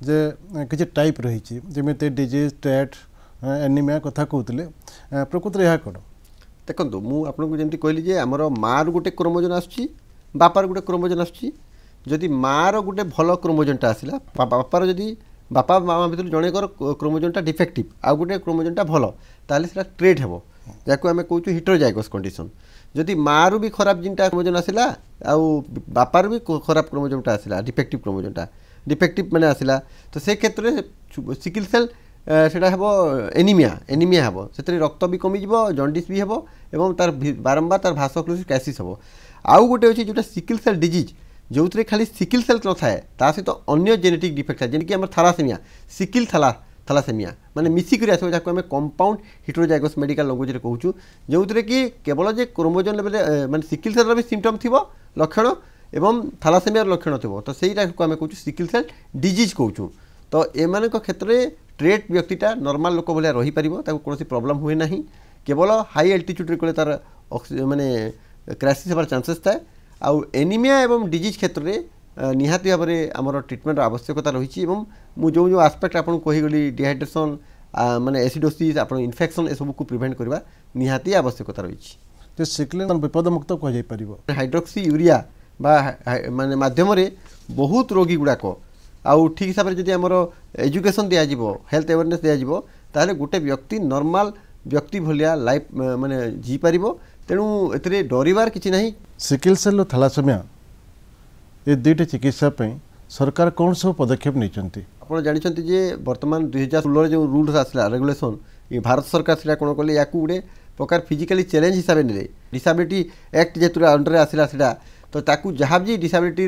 ଯେ କିଛି ଟାଇପ୍ ରହିଛି ଯେମିତି ଡିଜିଜ୍ ଟେଟ୍ ଆନିମିଆ କଥା କହୁଥିଲେ ପ୍ରକୃତରେ ଏହା କ'ଣ ଦେଖନ୍ତୁ ମୁଁ ଆପଣଙ୍କୁ ଯେମିତି କହିଲି ଯେ ଆମର ମାଆର ଗୋଟେ କ୍ରୋମୋଜନ୍ ଆସୁଛି ବାପାର ଗୋଟେ କ୍ରୋମୋଜନ୍ ଆସୁଛି ଯଦି ମାଆର ଗୋଟେ ଭଲ କ୍ରୋମୋଜନ୍ଟା ଆସିଲା ବାପାର ଯଦି ବାପା ମାମା ଭିତରୁ ଜଣେଙ୍କର କ୍ରୋମୋଜନ୍ଟା ଡିଫେକ୍ଟିଭ୍ ଆଉ ଗୋଟେ କ୍ରୋମୋଜନ୍ଟା ଭଲ ତାହେଲେ ସେଇଟା ଟ୍ରେଟ୍ ହେବ ଯାହାକୁ ଆମେ କହୁଛୁ ହିଟ୍ରୋଜାଇଗସ୍ କଣ୍ଡିସନ୍ ଯଦି ମାଆରୁ ବି ଖରାପ ଜିନିଟା କ୍ରୋମୋଜନ୍ ଆସିଲା ଆଉ ବାପାରୁ ବି ଖରାପ କ୍ରୋମୋଜନ୍ଟା ଆସିଲା ଡିଫେକ୍ଟିଭ୍ କ୍ରୋମୋଜନ୍ଟା डिफेक्टिव मैंने आसला तो से क्षेत्र में सिकिल सेल से हम एनिमिया एनिमिया हम से रक्त भी कमिज जंडिस भी हम तार बारंबार तार भाषक्लोसि क्राइसीस हम आउ गोटे अच्छे जो सिकिल सेल डीज जो थे खाली सिकिल सेल न था सहित अगर जेनेटिक डिफेक्ट था जेनेकि थारासेमिया सिकिल थाला थालासेमिया मैंने मिसिकर आसो जहाँ आम कंपाउंड हिट्रोजाइगस मेडिकल लांगुएज कौ जो थे कि केवल जे क्रोमोजन लेवल मैंने सिकिल सेल रिमटम थी लक्षण এবং থালাসেমিয়ার লক্ষণ থাকবে তো সেইটাকে আমি কৌছু সিকিল সেল ডিজিজ কৌছু তো এমানক ক্ষেত্রে ট্রেড ব্যক্তিটা নর্মাল লোক ভাবে রহিপার তাকে কোণী প্রোবলেম হুয়ে না কেবল হাই আল্টিচ্যুড্রে কলে তার মানে ক্রাইসিস হওয়ার চান্সেস থাকে আউ এনিমিয়া এবং ডিজিজ ক্ষেত্রে নিহতি ভাবে আমার ট্রিটমেন্টর আবশ্যকতা রয়েছে এবং মু যে যে আসপেক্ট আপনার কহিগলি ডিহাইড্রেসন মানে এসিডোসিস আপনার ইনফেকশন এসবুক প্রিভেন্ট করা নিহতি আবশ্যকতা রয়েছে যে সিকলে বিপদমুক্ত কুহযাই পার হাইড্রোক্সি ইউরিয়া বা মানে মাধ্যমে ବହୁତ ରୋଗୀ ଗୁଡ଼ାକ ଆଉ ଠିକ୍ ହିସାବରେ ଯଦି ଆମର ଏଜୁକେସନ୍ ଦିଆଯିବ ହେଲ୍ଥ ଆୱେରନେସ୍ ଦିଆଯିବ ତାହେଲେ ଗୋଟେ ବ୍ୟକ୍ତି ନର୍ମାଲ୍ ବ୍ୟକ୍ତି ଭଳିଆ ଲାଇଫ୍ ମାନେ ଜିଇପାରିବ ତେଣୁ ଏଥିରେ ଡରିବାର କିଛି ନାହିଁ ସିକିଲସେଲ୍ ଓ ଥାଲାସେମିଆ ଏ ଦୁଇଟି ଚିକିତ୍ସା ପାଇଁ ସରକାର କ'ଣ ସବୁ ପଦକ୍ଷେପ ନେଇଛନ୍ତି ଆପଣ ଜାଣିଛନ୍ତି ଯେ ବର୍ତ୍ତମାନ ଦୁଇହଜାର ଷୋହଳରେ ଯେଉଁ ରୁଲ୍ସ ଆସିଲା ରେଗୁଲେସନ୍ ଭାରତ ସରକାର ସେଇଟା କ'ଣ କଲେ ୟାକୁ ଗୋଟେ ପ୍ରକାର ଫିଜିକାଲି ଚ୍ୟାଲେଞ୍ଜ ହିସାବରେ ନେଲେ ଡିସାବିଲିଟି ଆକ୍ଟ ଯେତେବେଳେ ଅଣ୍ଡରରେ ଆସିଲା ସେଇଟା ତ ତାକୁ ଯାହା ବି ଡିସାବିଲିଟି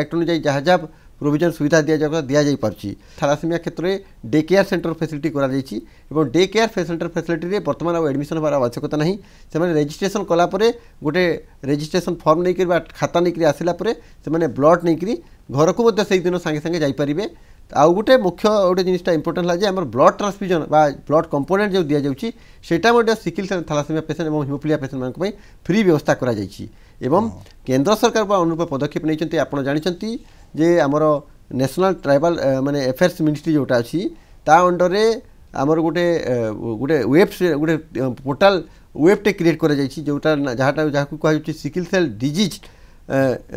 ଆକ୍ଟ ଅନୁଯାୟী ଯାହା ଯାହା ପ୍ରୋଭିଜନ୍ ସୁବିଧା ଦିଆଯାଉ ଦିଆଯାଇପାରୁଛି ଥାଲାସେମିଆ କ୍ଷେତ୍ରରେ ଡେ କେୟାର ସେଣ୍ଟର ଫେସିଲିଟି କରାଯାଇଛି ଏବଂ ଡେ କେୟାର ସେଣ୍ଟର ଫେସିଲିଟିରେ ବର୍ତ୍ତମାନ ଆଉ ଆଡ଼ମିସନ୍ ହେବାର ଆବଶ୍ୟକତା ନାହିଁ ସେମାନେ ରେଜିଷ୍ଟ୍ରେସନ୍ କଲାପରେ ଗୋଟେ ରେଜିଷ୍ଟ୍ରେସନ୍ ଫର୍ମ ନେଇକରି ବା ଖାତା ନେଇକରି ଆସିଲା ପରେ ସେମାନେ ବ୍ଲଡ୍ ନେଇକରି ଘରକୁ ମଧ୍ୟ ସେଇଦିନ ସାଙ୍ଗେ ସାଙ୍ଗେ ଯାଇପାରିବେ ଆଉ ଗୋଟେ ମୁଖ୍ୟ ଗୋଟେ ଜିନିଷଟା ଇମ୍ପୋର୍ଟାଣ୍ଟ ହେଲା ଯେ ଆମର ବ୍ଲଡ୍ ଟ୍ରାନ୍ସଫ୍ୟୁଜନ୍ ବା ବ୍ଲଡ୍ କମ୍ପୋନେଣ୍ଟ ଯେଉଁ ଦିଆଯାଉଛି ସେଇଟା ମଧ୍ୟ ସିକିଲ୍ ଥାଲାସେମିଆ ପେସେଣ୍ଟ ଏବଂ ହିମୋଫିଲିଆ ପେସେଣ୍ଟମାନଙ୍କ ପାଇଁ ଫ୍ରି ବ୍ୟବସ୍ଥା କରାଯାଇଛି ଏବଂ କେନ୍ଦ୍ର ସରକାର ବା ଅନୁରୂପ ପଦକ୍ଷେପ ନେଇଛନ୍ତି ଆପଣ ଜାଣିଛନ୍ତି ଯେ ଆମର ନ୍ୟାସନାଲ୍ ଟ୍ରାଇବାଲ୍ ମାନେ ଆଫେୟାର୍ସ ମିନିଷ୍ଟ୍ରି ଯେଉଁଟା ଅଛି ତା ଅଣ୍ଡରରେ ଆମର ଗୋଟେ ଗୋଟେ ୱେବ୍ ଗୋଟେ ପୋର୍ଟାଲ୍ ୱେବ୍ଟେ କ୍ରିଏଟ୍ କରାଯାଇଛି ଯେଉଁଟା ଯାହାଟା ଯାହାକୁ କୁହାଯାଉଛି ସିକିଲ୍ ସେଲ୍ ଡିଜିଜ୍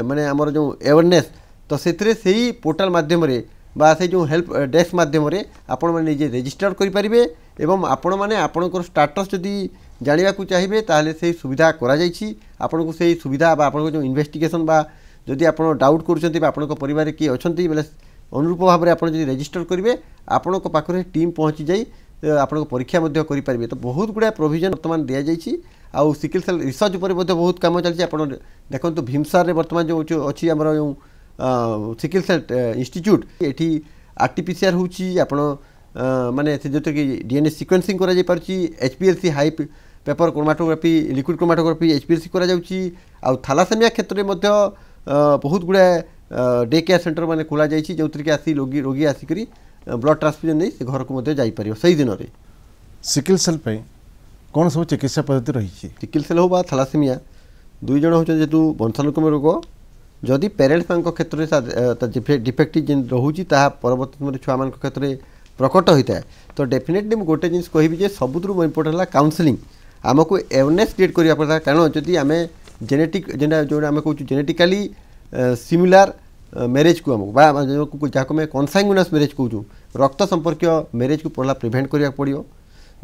ମାନେ ଆମର ଯେଉଁ ଆୱେର୍ନେସ୍ ତ ସେଥିରେ ସେଇ ପୋର୍ଟାଲ୍ ମାଧ୍ୟମରେ বা সেই যে হেল্প ডেস্ক মাধ্যমে আপনার নিজে রেজিষ্টর করে পারে এবং আপনার আপনার স্টাটস যদি জাঁয়া চাহিবে তাহলে সেই সুবিধা করা যাই আপনার সেই সুবিধা বা আপনার যে ইনভেস্টিগেশন বা যদি আপনার ডাউট করছেন বা আপনার পরিবার কি অনেক অনুরূপ ভাবে আপনার যদি রেজিষ্টর করবে আপনার পাখে টিম পৌঁছি যাই আপনার পরীক্ষা করে পারে তো বহু গুড়া প্রোভিজন বর্তমানে দিয়ে যাই আউ সিকিল সেল রিসর্চ উপরে মধ্যে বহুত কাম চলছে আপনার দেখুন ভীমসারে বর্তমানে যে অছি আমার যে সিকিল সেল ইনস্টিচ্যুট এটি আর্টিপিসিআর হচ্ছে আপনার মানে সে যেটা কি ডিএনএ সিকোয়েন্সিং করা যাই পারছি এইচপিএলসি হাই পেপর ক্রোমাটোগ্রাফি লিকুইড ক্রোমাটোগ্রাফি এইচপিএসি করা যাচ্ছে আলাসেমিয়া ক্ষেত্রে মধ্যে বহুত গুড়ে ডে কেয়ার সেন্টর মানে খোলা যাইছি যেউথিরে আসি রোগী রোগী আসিকি ব্লড ট্রান্সফ্যুজন নেই সে ঘরকু মধ্যে যাইপার সেই দিনরে সিকিল সেল পাই কোন সব চিকিৎসা পদ্ধতি রয়েছে সিকিল সেল হোক বা থালাসেমিয়া দুই জন হচ্ছেন যেহেতু বংশানুক্রম রোগ যদি প্যারেন্টস মান ক্ষেত্রে ডিফেক্ট রয়েছে তাহা পরবর্তী সময় ছুঁ মান ক্ষেত্রে প্রকট হয়ে থাকে তো ডেফিনেটলি গোটে জিনিস কহবি যে সবুজ ইম্পর্টাট হল কাউন্সেলিং ଆମକୁ ଆୱେରନେସ୍ କ୍ରିଏଟ୍ କରିବା କଥା କାରଣ ଯଦି ଆମେ ଜେନେଟିକ୍ ଯେନ୍ଟା ଯେଉଁଟା ଆମେ କହୁଛୁ ଜେନେଟିକାଲି ସିମିଲାର ମ୍ୟାରେଜ୍କୁ ଆମକୁ ବା ଯାହାକୁ ଆମେ କନ୍ସାଙ୍ଗୁନାସ୍ ମ୍ୟାରେଜ୍ କହୁଛୁ ରକ୍ତ ସମ୍ପର୍କୀୟ ମ୍ୟାରେଜ୍କୁ ପଢ଼ିଲା ପ୍ରିଭେଣ୍ଟ କରିବାକୁ ପଡ଼ିବ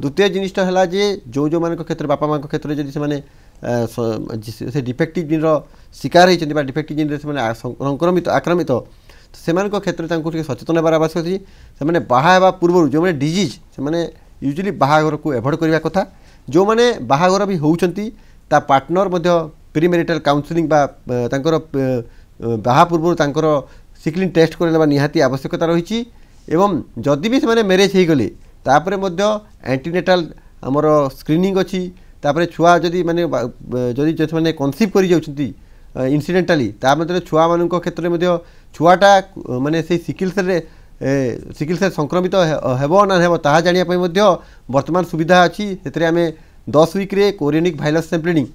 ଦ୍ୱିତୀୟ ଜିନିଷଟା ହେଲା ଯେ ଯେଉଁ ଯେଉଁମାନଙ୍କ କ୍ଷେତ୍ରରେ ବାପା ମାଆଙ୍କ କ୍ଷେତ୍ରରେ ଯଦି ସେମାନେ ସେ ଡିଫେକ୍ଟିଭ୍ ଜିନ୍ର ଶିକାର ହୋଇଛନ୍ତି ବା ଡିଫେକ୍ଟିଭ୍ ଜିନ୍ରେ ସେମାନେ ସଂକ୍ରମିତ ଆକ୍ରମିତ ସେମାନଙ୍କ କ୍ଷେତ୍ରରେ ତାଙ୍କୁ ଟିକେ ସଚେତନ ହେବାର ଆବଶ୍ୟକ ଅଛି ସେମାନେ ବାହା ହେବା ପୂର୍ବରୁ ଯେଉଁମାନେ ଡିଜିଜ୍ ସେମାନେ ୟୁଜୁଆଲି ବାହାଘରକୁ ଏଭଏଡ଼୍ କରିବା କଥା ଯେଉଁମାନେ ବାହାଘର ବି ହେଉଛନ୍ତି ତା ପାର୍ଟନର ମଧ୍ୟ ପ୍ରିମେରିଟାଲ କାଉନସିଲିଂ ବା ତାଙ୍କର ବାହା ପୂର୍ବରୁ ତାଙ୍କର ସିକ୍ଲିନ୍ ଟେଷ୍ଟ କରିନେବା ନିହାତି ଆବଶ୍ୟକତା ରହିଛି ଏବଂ ଯଦି ବି ସେମାନେ ମ୍ୟାରେଜ୍ ହୋଇଗଲେ ତାପରେ ମଧ୍ୟ ଆଣ୍ଟିନେଟାଲ ଆମର ସ୍କ୍ରିନିଂ ଅଛି ତାପରେ ଛୁଆ ଯଦି ମାନେ ଯଦି ସେମାନେ କନସିଭ୍ କରିଯାଉଛନ୍ତି ଇନସିଡେଣ୍ଟାଲି ତା ମଧ୍ୟରେ ଛୁଆମାନଙ୍କ କ୍ଷେତ୍ରରେ ମଧ୍ୟ ଛୁଆଟା ମାନେ ସେଇ ସିକିଲ୍ସରେ चिकित्सा संक्रमित हेब ना हेब ता जानापी बर्तमान सुविधा अच्छी से आम दस विक्रे कोरोनिक भाइर सांपलींग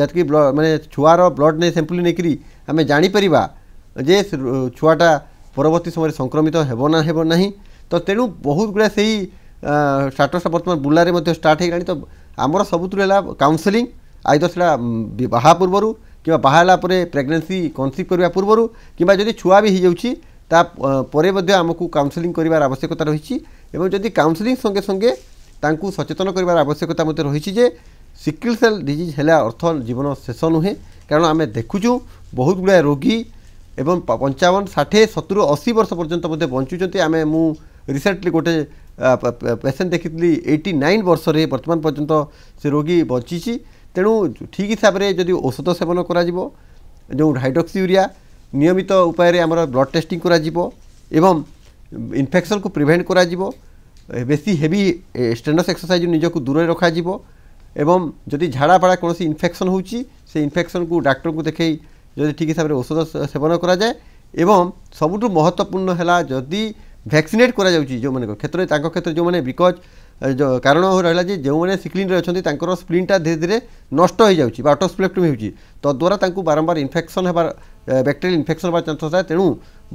जैक मैंने छुआर ब्लड नहीं सांपलींग नहीं आम जापर जे छुआटा परवर्त समय संक्रमित हे ना ना तो तेणु बहुत गुड़ा से ही स्टार्टअस बर्तमान बुलारे स्टार्ट तो आम सबुला काउनसलींग आई तो बाहा पूर्व कि बाहर प्रेग्नेसी कनसीव करने पूर्व कि छुआ भी हो তাপরে মধ্যে আমাকে কাউন্সেলিং করার আবশ্যকতা রয়েছে এবং যদি কাউন্সেলিং সঙ্গে সঙ্গে তাঁকু সচেতন করার আবশ্যকতা মধ্যে রয়েছে যে সিকিল সেল ডিজিজ হলে অর্থ জীবন শেষ নুহে কারণ আমি দেখুছু বহুত গুড়াଏ রোগী এবং পঞ্চাবন ষাঠে সতুরি অশী বর্ষ পর্যন্ত মধ্যে বঞ্চুচ্ছেন আমি মু রিসেন্টলি গোটে পেসেন্ট দেখিলি এইটি নাইন বর্ষরে বর্তমান পর্যন্ত সে রোগী বঞ্চিছি তেণু ঠিক হিসাবে যদি ঔষধ সেবন করা যে হাইড্রোক্সি ইউরিয়া নিয়মিত উপায়ে আমার ব্লড টেস্টিং করা এবং ইনফেকশন কু প্রিভেন্ট করা বেশি হেভি স্ট্রেনস এক্সরসাইজ নিজকে দূরে রখা এবং যদি ঝাড়া ফাড়া কোণী ইনফেকশন হচ্ছে সেই ইনফেকশন কু ডাক্তর দেখাই যদি ঠিক হিসাবে ঔষধ সেবন করা যায় এবং সবুঠ মহত্বপূর্ণ হল যদি ভ্যাকসিনেট করা যাচ্ছে যে ক্ষেত্রে তাঁর ক্ষেত্রে যে বিকজ কারণ রহলা যে যে সিক্লিন্রে অনেক তাঁর স্প্লিনটা ধীরে ধীরে নষ্ট হয়ে যাচ্ছে বা অটোস্প্লেক্টমি হচ্ছে তদ্বারা তাঁর বারম্বার ইনফেকশন হওয়ার ବ୍ୟାକ୍ଟେରିଆଲ ଇନଫେକ୍ସନ୍ ହେବାର ଚାନ୍ସ ଥାଏ ତେଣୁ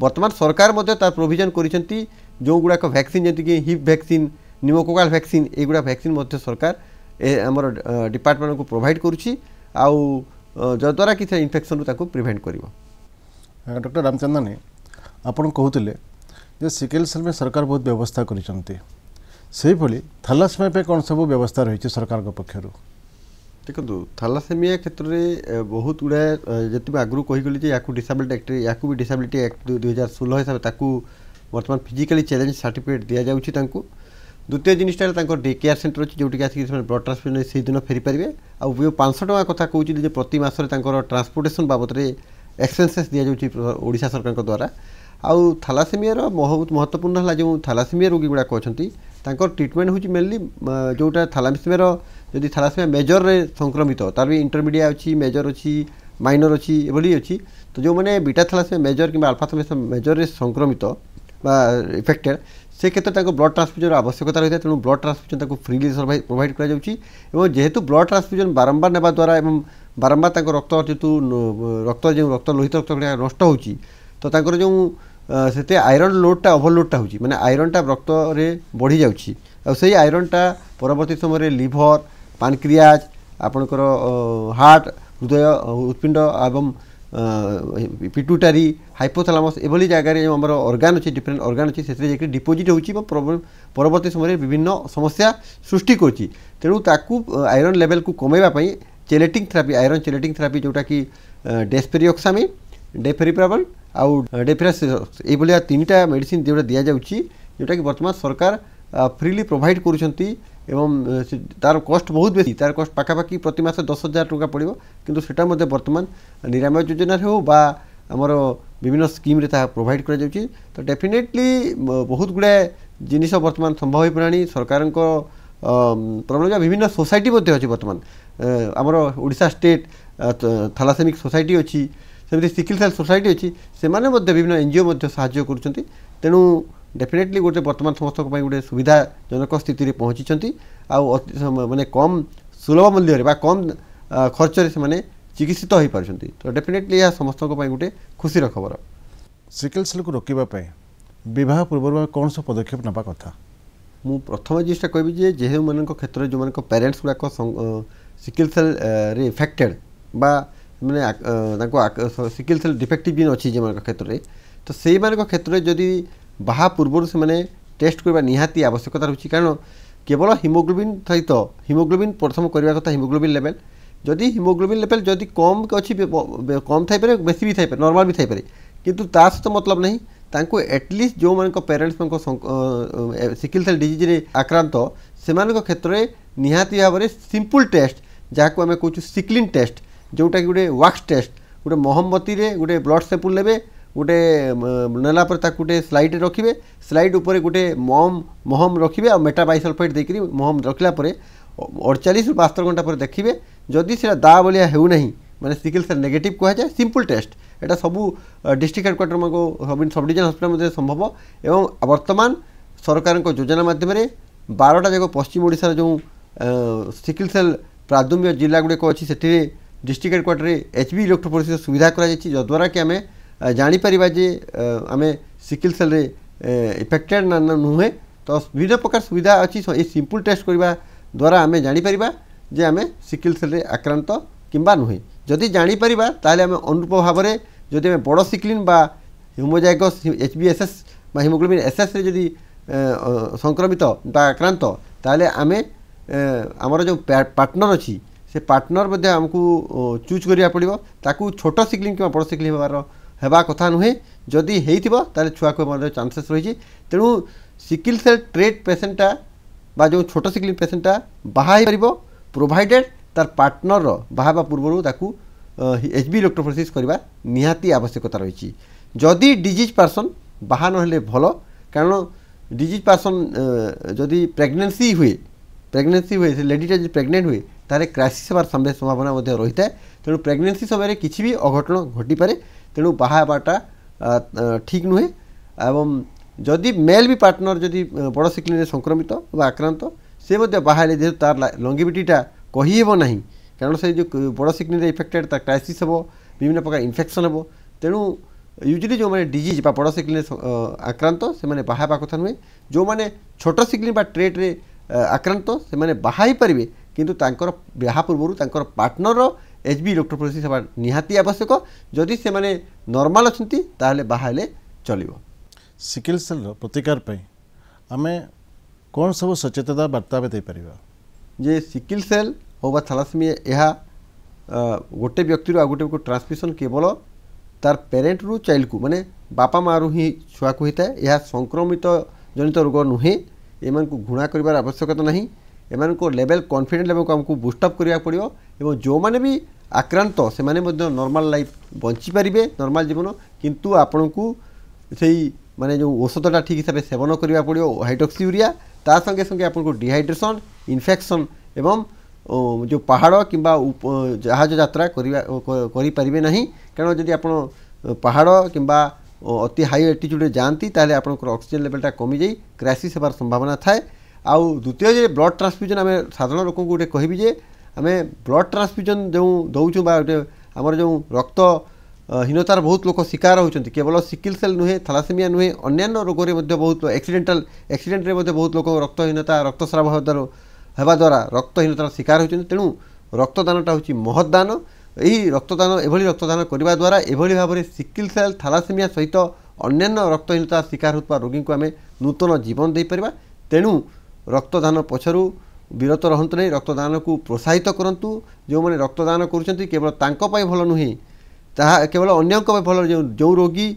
ବର୍ତ୍ତମାନ ସରକାର ମଧ୍ୟ ତାର ପ୍ରୋଭିଜନ୍ କରିଛନ୍ତି ଯେଉଁଗୁଡ଼ାକ ଭ୍ୟାକ୍ସିନ୍ ଯେମିତିକି ହିପ୍ ଭ୍ୟାକ୍ସିନ୍ ନିମୋକୋକାଲ ଭ୍ୟାକ୍ସିନ୍ ଏଇଗୁଡ଼ା ଭ୍ୟାକ୍ସିନ୍ ମଧ୍ୟ ସରକାର ଏ ଆମର ଡିପାର୍ଟମେଣ୍ଟକୁ ପ୍ରୋଭାଇଡ଼ କରୁଛି ଆଉ ଯଦ୍ୱାରା କି ସେ ଇନଫେକ୍ସନ୍ରୁ ତାକୁ ପ୍ରିଭେଣ୍ଟ କରିବ ଡକ୍ଟର ରାମଚନ୍ଦ୍ରନୀ ଆପଣ କହୁଥିଲେ ଯେ ସିକେଲ ସେଲ୍ ପାଇଁ ସରକାର ବହୁତ ବ୍ୟବସ୍ଥା କରିଛନ୍ତି ସେହିଭଳି ଥାଲାସେମିଆ ପାଇଁ କ'ଣ ସବୁ ବ୍ୟବସ୍ଥା ରହିଛି ସରକାରଙ୍କ ପକ୍ଷରୁ ଦେଖନ୍ତୁ ଥାଲାସେମିଆ କ୍ଷେତ୍ରରେ ବହୁତ ଗୁଡ଼ାଏ ଯେତିକି ଆଗରୁ କହିଗଲି ଯେ ୟାକୁ ଡିସାବିଲିଟି ଆକ୍ଟ ୟାକୁ ବି ଡିସାବିଲିଟି ଆକ୍ଟ ଦୁଇ ହଜାର ଷୋହଳ ହିସାବରେ ତାକୁ ବର୍ତ୍ତମାନ ଫିଜିକାଲି ଚ୍ୟାଲେଞ୍ଜ ସାର୍ଟିଫିକେଟ୍ ଦିଆଯାଉଛି ତାଙ୍କୁ ଦ୍ୱିତୀୟ ଜିନିଷଟା ତାଙ୍କର ଡେ କେୟାର ସେଣ୍ଟର ଅଛି ଯେଉଁଠିକି ଆସିକି ସେମାନେ ବ୍ଲଡ୍ ଟ୍ରାନ୍ସପ୍ଲାଣ୍ଟ ସେଇଦିନ ଫେରିପାରିବେ ଆଉ ଯେଉଁ ପାଞ୍ଚଶହ ଟଙ୍କା କଥା କହୁଥିଲି ଯେ ପ୍ରତି ମାସରେ ତାଙ୍କର ଟ୍ରାନ୍ସପୋର୍ଟେସନ୍ ବାବଦରେ ଏକ୍ସପେନ୍ସେସ୍ ଦିଆଯାଉଛି ଓଡ଼ିଶା ସରକାରଙ୍କ ଦ୍ୱାରା ଆଉ ଥାଲାସେମିଆର ବହୁତ ମହତ୍ତ୍ୱପୂର୍ଣ୍ଣ ହେଲା ଯେଉଁ ଥାଲାସେମିଆ ରୋଗୀ ଗୁଡ଼ାକ ଅଛନ୍ତି তাঁর ট্রিটমেন্ট হচ্ছে মেনলি যেটা থালামিসমিয়ার যদি থালামিয়া ମେଜରରେ সংক্রমিত তার ବି ଇଣ୍ଟରମିଡ଼ିଆ মেজর অ মাইনর অভি ଅଛି ଏଭଳି ଅଛି ତ ଯେଉଁମାନେ ବିଟା ଥାଲାସିମିଆ ମେଜର କିମ୍ବା ଆଲଫା ଥାଲାସିମିଆ বা ইফেক্টেড সে ক্ষেত্রে তাঁর ব্লড ট্রান্সফিউজন আবশ্যকতা রয়েছে তেমন ব্লড ট্রান্সফিউজন তাকে ফ্রিলি প্রোভাইড করা যাচ্ছে এবং যেহেতু ব্লড ট্রান্সফিউজন বারম্বার নেওয়া দ্বারা এবং বারম্বার তাঁর রক্ত যেহেতু রক্ত যে রক্ত লোহিত রক্ত নষ্ট হচ্ছে তো তাঁর যে ସେତେ ଆଇରନ୍ ଲୋଡ଼୍ଟା ଓଭରଲୋଡ଼୍ଟା ହେଉଛି ମାନେ ଆଇରନ୍ଟା ରକ୍ତରେ ବଢ଼ିଯାଉଛି ଆଉ ସେଇ ଆଇରନ୍ଟା ପରବର୍ତ୍ତୀ ସମୟରେ ଲିଭର ପାନକ୍ରିଆଜ୍ ଆପଣଙ୍କର ହାର୍ଟ ହୃଦୟ ହୃତ୍ପିଣ୍ଡ ଏବଂ ପିଟୁଟାରୀ ହାଇପୋଥାଲାମସ୍ ଏଭଳି ଜାଗାରେ ଯେଉଁ ଆମର ଅର୍ଗାନ୍ ଅଛି ଡିଫରେଣ୍ଟ ଅର୍ଗାନ୍ ଅଛି ସେଥିରେ ଯାଇକି ଡିପୋଜିଟ୍ ହେଉଛି ଏବଂ ପରବର୍ତ୍ତୀ ସମୟରେ ବିଭିନ୍ନ ସମସ୍ୟା ସୃଷ୍ଟି କରୁଛି ତେଣୁ ତାକୁ ଆଇରନ୍ ଲେଭେଲ୍କୁ କମାଇବା ପାଇଁ chelating therapy iron chelating therapy ଯେଉଁଟାକି ଡେସ୍ପେରିଓକ୍ସାମିନ୍ ডেফেরিপ্রাবল আউ ডেফেরাসিস এইভাবে তিনটা মেডিসিন যেটা দিয়া যাচ্ছে যেটাকি বর্তমান সরকার ফ্রিলি প্রোভাইড করছেন এবং তার কষ্ট বহুত বেশি তার কষ্ট পাখাপাখি প্রতি মাসে দশ হাজার টাকা পড়ব কিন্তু সেটা মধ্যে বর্তমান নিরাময় যোজনার হোক বা আমার বিভিন্ন স্কিম্রে তাহা প্রোভাইড করা যাচ্ছে তো ডেফিনেটলি বহুত গুড়ায়ে জিনিস বর্তমান সম্ভব হয়ে পড়া সরকারঙ্ক প্রবলেম বিভিন্ন সোসাইটি মধ্যে অছি বর্তমান আমার ওড়িশা স্টেট থালাসেমিক সোসাইটি অছি ସେମିତି ସିକିଲ୍ ସେଲ୍ ସୋସାଇଟି ଅଛି ସେମାନେ ମଧ୍ୟ ବିଭିନ୍ନ ଏନ୍ ଜି ଓ ମଧ୍ୟ ସାହାଯ୍ୟ କରୁଛନ୍ତି ତେଣୁ ଡେଫିନେଟଲି ଗୋଟେ ବର୍ତ୍ତମାନ ସମସ୍ତଙ୍କ ପାଇଁ ଗୋଟେ ସୁବିଧାଜନକ ସ୍ଥିତିରେ ପହଞ୍ଚିଛନ୍ତି ଆଉ ମାନେ କମ୍ ସୁଲଭ ମୂଲ୍ୟରେ ବା କମ୍ ଖର୍ଚ୍ଚରେ ସେମାନେ ଚିକିତ୍ସିତ ହୋଇପାରୁଛନ୍ତି ତ ଡେଫିନେଟଲି ଏହା ସମସ୍ତଙ୍କ ପାଇଁ ଗୋଟେ ଖୁସିର ଖବର ସିକିଲ୍ ସେଲ୍କୁ ରୋକିବା ପାଇଁ ବିବାହ ପୂର୍ବରୁ ଆମେ କ'ଣ ସବୁ ପଦକ୍ଷେପ ନେବା କଥା ମୁଁ ପ୍ରଥମ ଜିନିଷଟା କହିବି ଯେ ଯେଉଁମାନଙ୍କ କ୍ଷେତ୍ରରେ ଯେଉଁମାନଙ୍କ ପ୍ୟାରେଣ୍ଟସ୍ ଗୁଡ଼ାକ ସିକିଲ୍ ସେଲ୍ରେ ଇଫେକ୍ଟେଡ଼୍ ବା ମାନେ ତାଙ୍କୁ ସିକିଲ୍ ସେଲ୍ ଡିଫେକ୍ଟିଭ୍ ଜିନ୍ ଅଛି ଯେଉଁମାନଙ୍କ କ୍ଷେତ୍ରରେ ତ ସେଇମାନଙ୍କ କ୍ଷେତ୍ରରେ ଯଦି ବାହା ପୂର୍ବରୁ ସେମାନେ ଟେଷ୍ଟ କରିବା ନିହାତି ଆବଶ୍ୟକତା ରହୁଛି କାରଣ କେବଳ ହିମୋଗ୍ଲୋବିନ୍ ସହିତ ହିମୋଗ୍ଲୋବିନ୍ ପ୍ରଥମ କରିବା କଥା ହିମୋଗ୍ଲୋବିନ୍ ଲେଭେଲ୍ ଯଦି ହିମୋଗ୍ଲୋବିନ୍ ଲେଭେଲ୍ ଯଦି କମ୍ ଅଛି କମ୍ ଥାଇପାରେ ବେଶୀ ବି ଥାଇପାରେ ନର୍ମାଲ୍ ବି ଥାଇପାରେ କିନ୍ତୁ ତା ସହିତ ମତଲବ ନାହିଁ ତାଙ୍କୁ ଆଟଲିଷ୍ଟ ଯେଉଁମାନଙ୍କ ପ୍ୟାରେଣ୍ଟସ୍ଙ୍କ ସିକିଲ୍ ସେଲ୍ ଡିଜିଜ୍ରେ ଆକ୍ରାନ୍ତ ସେମାନଙ୍କ କ୍ଷେତ୍ରରେ ନିହାତି ଭାବରେ ସିମ୍ପୁଲ୍ ଟେଷ୍ଟ ଯାହାକୁ ଆମେ କହୁଛୁ ସିକ୍ଲିନ୍ ଟେଷ୍ଟ जोटा कि गोटे वाक्स टेस्ट गोटे महमती गोटे ब्लड सेपुल ने गोटे नापर ताक गोटे स्लाइड रखिए स्लाइड उपर गोटे मम महम रखिए मेटा मेटाबाइसलफाइट देकर महम रखला अड़चाश रु बास्तर घंटा पर देखिए जदि से दा भाया होना मैंने सिकिल सेल नेगेट कह जाए टेस्ट यहाँ सब डिस्ट्रिक्ट हेडक्वाटर मैं सब सब डिजन हस्पिटा संभव एवं बर्तमान सरकार योजना मध्यम बारटा जाक पश्चिम ओडार जो सिकिल सेल प्रादुम्य जिला गुड़िक अच्छी से ডিস্ট্রিক্ট হেডকোয়ার্টারে এচবি ইলেকট্রোফোরেসির সুবিধা করা যাচ্ছে যদ্ୱାରା কি আমি জাঁপারা যে আমি সিকিল সেলরে ইফেক্টেড না নুহে তো বিভিন্ন প্রকার সুবিধা অছি এই সিম্পল টেস্ট করা দ্বারা আমি জাঁপারা যে আমি সিকিল সেলরে আক্রান্ত কিংবা নুহে যদি জাঁপারা তাহলে আমি অনুরূপ ভাবে যদি আমি বড় সিক্লিন বা হিমোজাইগস এইচবিএসএস বা হিমোগ্লোবিন এসএসরে যদি সংক্রমিত বা আক্রান্ত তাহলে আমি আমার যে পার্টনর অছি ସେ ପାର୍ଟନର ମଧ୍ୟ ଆମକୁ ଚୁଜ୍ କରିବାକୁ ପଡ଼ିବ ତାକୁ ଛୋଟ ସିକ୍ଲିଂ କିମ୍ବା ବଡ଼ ସିକ୍ଲିଂ ହେବାର ହେବା କଥା ନୁହେଁ ଯଦି ହେଇଥିବ ତାହେଲେ ଛୁଆକୁ ହେବାର ଚାନ୍ସେସ୍ ରହିଛି ତେଣୁ ସିକିଲ୍ ସେଲ୍ ଟ୍ରେଟ୍ ପେସେଣ୍ଟଟା ବା ଯେଉଁ ଛୋଟ ସିକ୍ଲିଂ ପେସେଣ୍ଟଟା ବାହା ହେଇପାରିବ ପ୍ରୋଭାଇଡ଼େଡ଼୍ ତାର ପାର୍ଟନରର ବାହା ହେବା ପୂର୍ବରୁ ତାକୁ ଏଚ୍ ବି ଇଲେକ୍ଟ୍ରୋଫୋରେସିସ୍ କରିବା ନିହାତି ଆବଶ୍ୟକତା ରହିଛି ଯଦି ଡିଜିଜ୍ ପର୍ସନ୍ ବାହା ନହେଲେ ଭଲ କାରଣ ডিজিজ পার্সন যদি প্রেগনেন্সি হুয়ে প্রেগনেন্সি হুয়ে সে লেডিটা যদি প্রেগনেন্ট হুয়ে ତାହେଲେ କ୍ରାଇସିସ୍ ହେବାର ସମ୍ଭାବ୍ୟ ସମ୍ଭାବନା ମଧ୍ୟ ରହିଥାଏ ତେଣୁ ପ୍ରେଗନେନ୍ସି ସମୟରେ କିଛି ବି ଅଘଟଣ ଘଟିପାରେ ତେଣୁ ବାହା ହେବାଟା ଠିକ୍ ନୁହେଁ ଏବଂ ଯଦି ମେଲ୍ ବି ପାର୍ଟନର ଯଦି ବଡ଼ ସିକ୍ଲିନରେ ସଂକ୍ରମିତ ବା ଆକ୍ରାନ୍ତ ସେ ମଧ୍ୟ ବାହା ହେଲେ ଯେହେତୁ ତାର ଲଙ୍ଗିବିଟିଟା କହିହେବ ନାହିଁ କାରଣ ସେ ଯେଉଁ ବଡ଼ ସିକ୍ଲିନରେ ଇଫେକ୍ଟେଡ଼୍ ତା କ୍ରାଇସିସ୍ ହେବ ବିଭିନ୍ନ ପ୍ରକାର ଇନଫେକ୍ସନ୍ ହେବ ତେଣୁ ୟୁଜୁଆଲି ଯେଉଁମାନେ ଡିଜିଜ୍ ବା ବଡ଼ ସିକ୍ଲିନରେ ଆକ୍ରାନ୍ତ ସେମାନେ ବାହା ହେବା କଥା ନୁହେଁ ଯେଉଁମାନେ ଛୋଟ ସିକ୍ଲିନ୍ ବା ଟ୍ରେଟ୍ରେ ଆକ୍ରାନ୍ତ ସେମାନେ ବାହା ହେଇପାରିବେ କିନ୍ତୁ ତାଙ୍କର ଏହା ପୂର୍ବରୁ ତାଙ୍କର ପାର୍ଟନରର ଏଚ୍ ବି ଇଲେକ୍ଟ୍ରୋଫୋରେସିସ୍ ହେବା ନିହାତି ଆବଶ୍ୟକ ଯଦି ସେମାନେ ନର୍ମାଲ୍ ଅଛନ୍ତି ତାହେଲେ ବାହା ହେଲେ ଚଳିବ ସିକିଲ ସେଲ୍ର ପ୍ରତିକାର ପାଇଁ ଆମେ କ'ଣ ସବୁ ସଚେତନତା ବାର୍ତ୍ତା ଆମେ ଦେଇପାରିବା ଯେ ସିକିଲ ସେଲ୍ ହଉ ବା ଥାଲାସେମିଆ ଏହା ଗୋଟେ ବ୍ୟକ୍ତିରୁ ଆଉ ଗୋଟେକୁ ଟ୍ରାନ୍ସମିସନ୍ କେବଳ ତାର ପ୍ୟାରେଣ୍ଟରୁ ଚାଇଲ୍ଡକୁ ମାନେ ବାପା ମାଆରୁ ହିଁ ଛୁଆକୁ ହୋଇଥାଏ ଏହା ସଂକ୍ରମିତ ଜନିତ ରୋଗ ନୁହେଁ ଏମାନଙ୍କୁ ଘୃଣା କରିବାର ଆବଶ୍ୟକତା ନାହିଁ एम को लेवल कन्फिडेन्ट लेवल को आमको बुस्टअप करा पड़ो जो मैंने भी आक्रांत से नर्माल लाइफ बची पारे नर्माल जीवन किंतु आपण को सही मानने जो औषधटा ठीक हिसाब से सेवन करवा पड़ो हाइड्रोक्सी यूरिया ता संगे संगे आपको डिहड्रेसन इनफेक्शन एवं जो पहाड़ कि जहाज जापारे ना कारण जदि आप पहाड़ कि अति हाई एल्टीच्यूड जाती आपजेन लेवलटा कमी जाए क्राइसीस्वर संभावना थाएं ଆଉ ଦ୍ୱିତୀୟ ଯେ ବ୍ଲଡ଼୍ ଟ୍ରାନ୍ସଫ୍ୟୁଜନ୍ ଆମେ ସାଧାରଣ ଲୋକଙ୍କୁ ଗୋଟେ କହିବି ଯେ ଆମେ ବ୍ଲଡ଼୍ ଟ୍ରାନ୍ସଫ୍ୟୁଜନ୍ ଯେଉଁ ଦେଉଛୁ ବା ଗୋଟେ ଆମର ଯେଉଁ ରକ୍ତ ହୀନତାର ବହୁତ ଲୋକ ଶିକାର ହେଉଛନ୍ତି କେବଳ ସିକିଲ୍ ସେଲ୍ ନୁହେଁ ଥାଲାସେମିଆ ନୁହେଁ ଅନ୍ୟାନ୍ୟ ରୋଗରେ ମଧ୍ୟ ବହୁତ ଆକ୍ସିଡ଼େଣ୍ଟାଲ୍ ଆକ୍ସିଡ଼େଣ୍ଟରେ ମଧ୍ୟ ବହୁତ ଲୋକ ରକ୍ତହୀନତା ରକ୍ତସ୍ରାବ ହେବା ହେବା ଦ୍ୱାରା ରକ୍ତହୀନତାର ଶିକାର ହେଉଛନ୍ତି ତେଣୁ ରକ୍ତଦାନଟା ହେଉଛି ମହଦାନ ଏହି ରକ୍ତଦାନ ଏଭଳି ରକ୍ତଦାନ କରିବା ଦ୍ୱାରା ଏଭଳି ଭାବରେ ସିକିଲ୍ ସେଲ୍ ଥାଲାସେମିଆ ସହିତ ଅନ୍ୟାନ୍ୟ ରକ୍ତହୀନତା ଶିକାର ହେଉଥିବା ରୋଗୀଙ୍କୁ ଆମେ ନୂତନ ଜୀବନ ଦେଇପାରିବା ତେଣୁ রক্তদান পছরু বিরত রহন্তু ନାହିଁ ରକ୍ତଦାନକୁ ପ୍ରୋତ୍ସାହିତ କରନ୍ତୁ ଯେଉଁମାନେ ରକ୍ତଦାନ କରୁଛନ୍ତି କେବଳ ତାଙ୍କ ପାଇଁ ଭଲ ନୁହେଁ ତାହା କେବଳ ଅନ୍ୟଙ୍କ ପାଇଁ ଭଲ ଯେଉଁ ଯେଉଁ ରୋଗୀ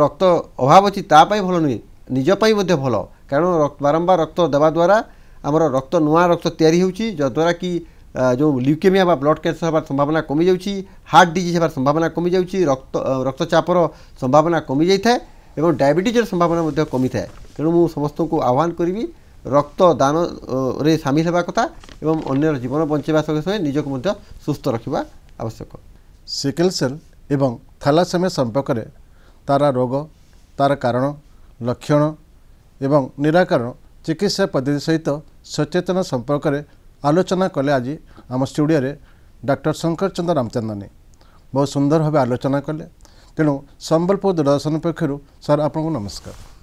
ରକ୍ତ ଅଭାବ ଅଛି ତା ପାଇଁ ଭଲ ନୁହେଁ ନିଜ ପାଇଁ ମଧ୍ୟ ଭଲ କାରଣ ବାରମ୍ବାର ରକ୍ତ ଦେବା ଦ୍ୱାରା ଆମର ରକ୍ତ ନୂଆ ରକ୍ତ ତିଆରି ହେଉଛି ଯଦ୍ୱାରା କି ଯେଉଁ ଲ୍ୟୁକେମିଆ ବା ବ୍ଲଡ଼ କ୍ୟାନ୍ସର ହେବାର ସମ୍ଭାବନା କମିଯାଉଛି ହାର୍ଟ ଡିଜିଜ୍ ହେବାର ସମ୍ଭାବନା କମିଯାଉଛି ରକ୍ତ ରକ୍ତଚାପର ସମ୍ଭାବନା କମିଯାଇଥାଏ ଏବଂ ଡାଇବେଟିଜ୍ର ସମ୍ଭାବନା ମଧ୍ୟ କମିଥାଏ ତେଣୁ ମୁଁ ସମସ୍ତଙ୍କୁ ଆହ୍ୱାନ କରିବି ରକ୍ତ ଦାନରେ ସାମିଲ ହେବା କଥା ଏବଂ ଅନ୍ୟର ଜୀବନ ବଞ୍ଚାଇବା ସଙ୍ଗେ ସଙ୍ଗେ ନିଜକୁ ମଧ୍ୟ ସୁସ୍ଥ ରଖିବା ଆବଶ୍ୟକ ସିକେଲ ସେଲ୍ ଏବଂ ଥାଲାସେମିଆ ସମ୍ପର୍କରେ ତାର ରୋଗ ତାର କାରଣ ଲକ୍ଷଣ ଏବଂ ନିରାକରଣ ଚିକିତ୍ସା ପଦ୍ଧତି ସହିତ ସଚେତନ ସମ୍ପର୍କରେ ଆଲୋଚନା କଲେ ଆଜି ଆମ ଷ୍ଟୁଡ଼ିଓରେ ଡକ୍ଟର ଶଙ୍କରଚନ୍ଦ ରାମଚନ୍ଦନୀ ବହୁତ ସୁନ୍ଦର ଭାବେ ଆଲୋଚନା କଲେ ତେଣୁ ସମ୍ବଲପୁର ଦୂରଦର୍ଶନ ପକ୍ଷରୁ ସାର୍ ଆପଣଙ୍କୁ ନମସ୍କାର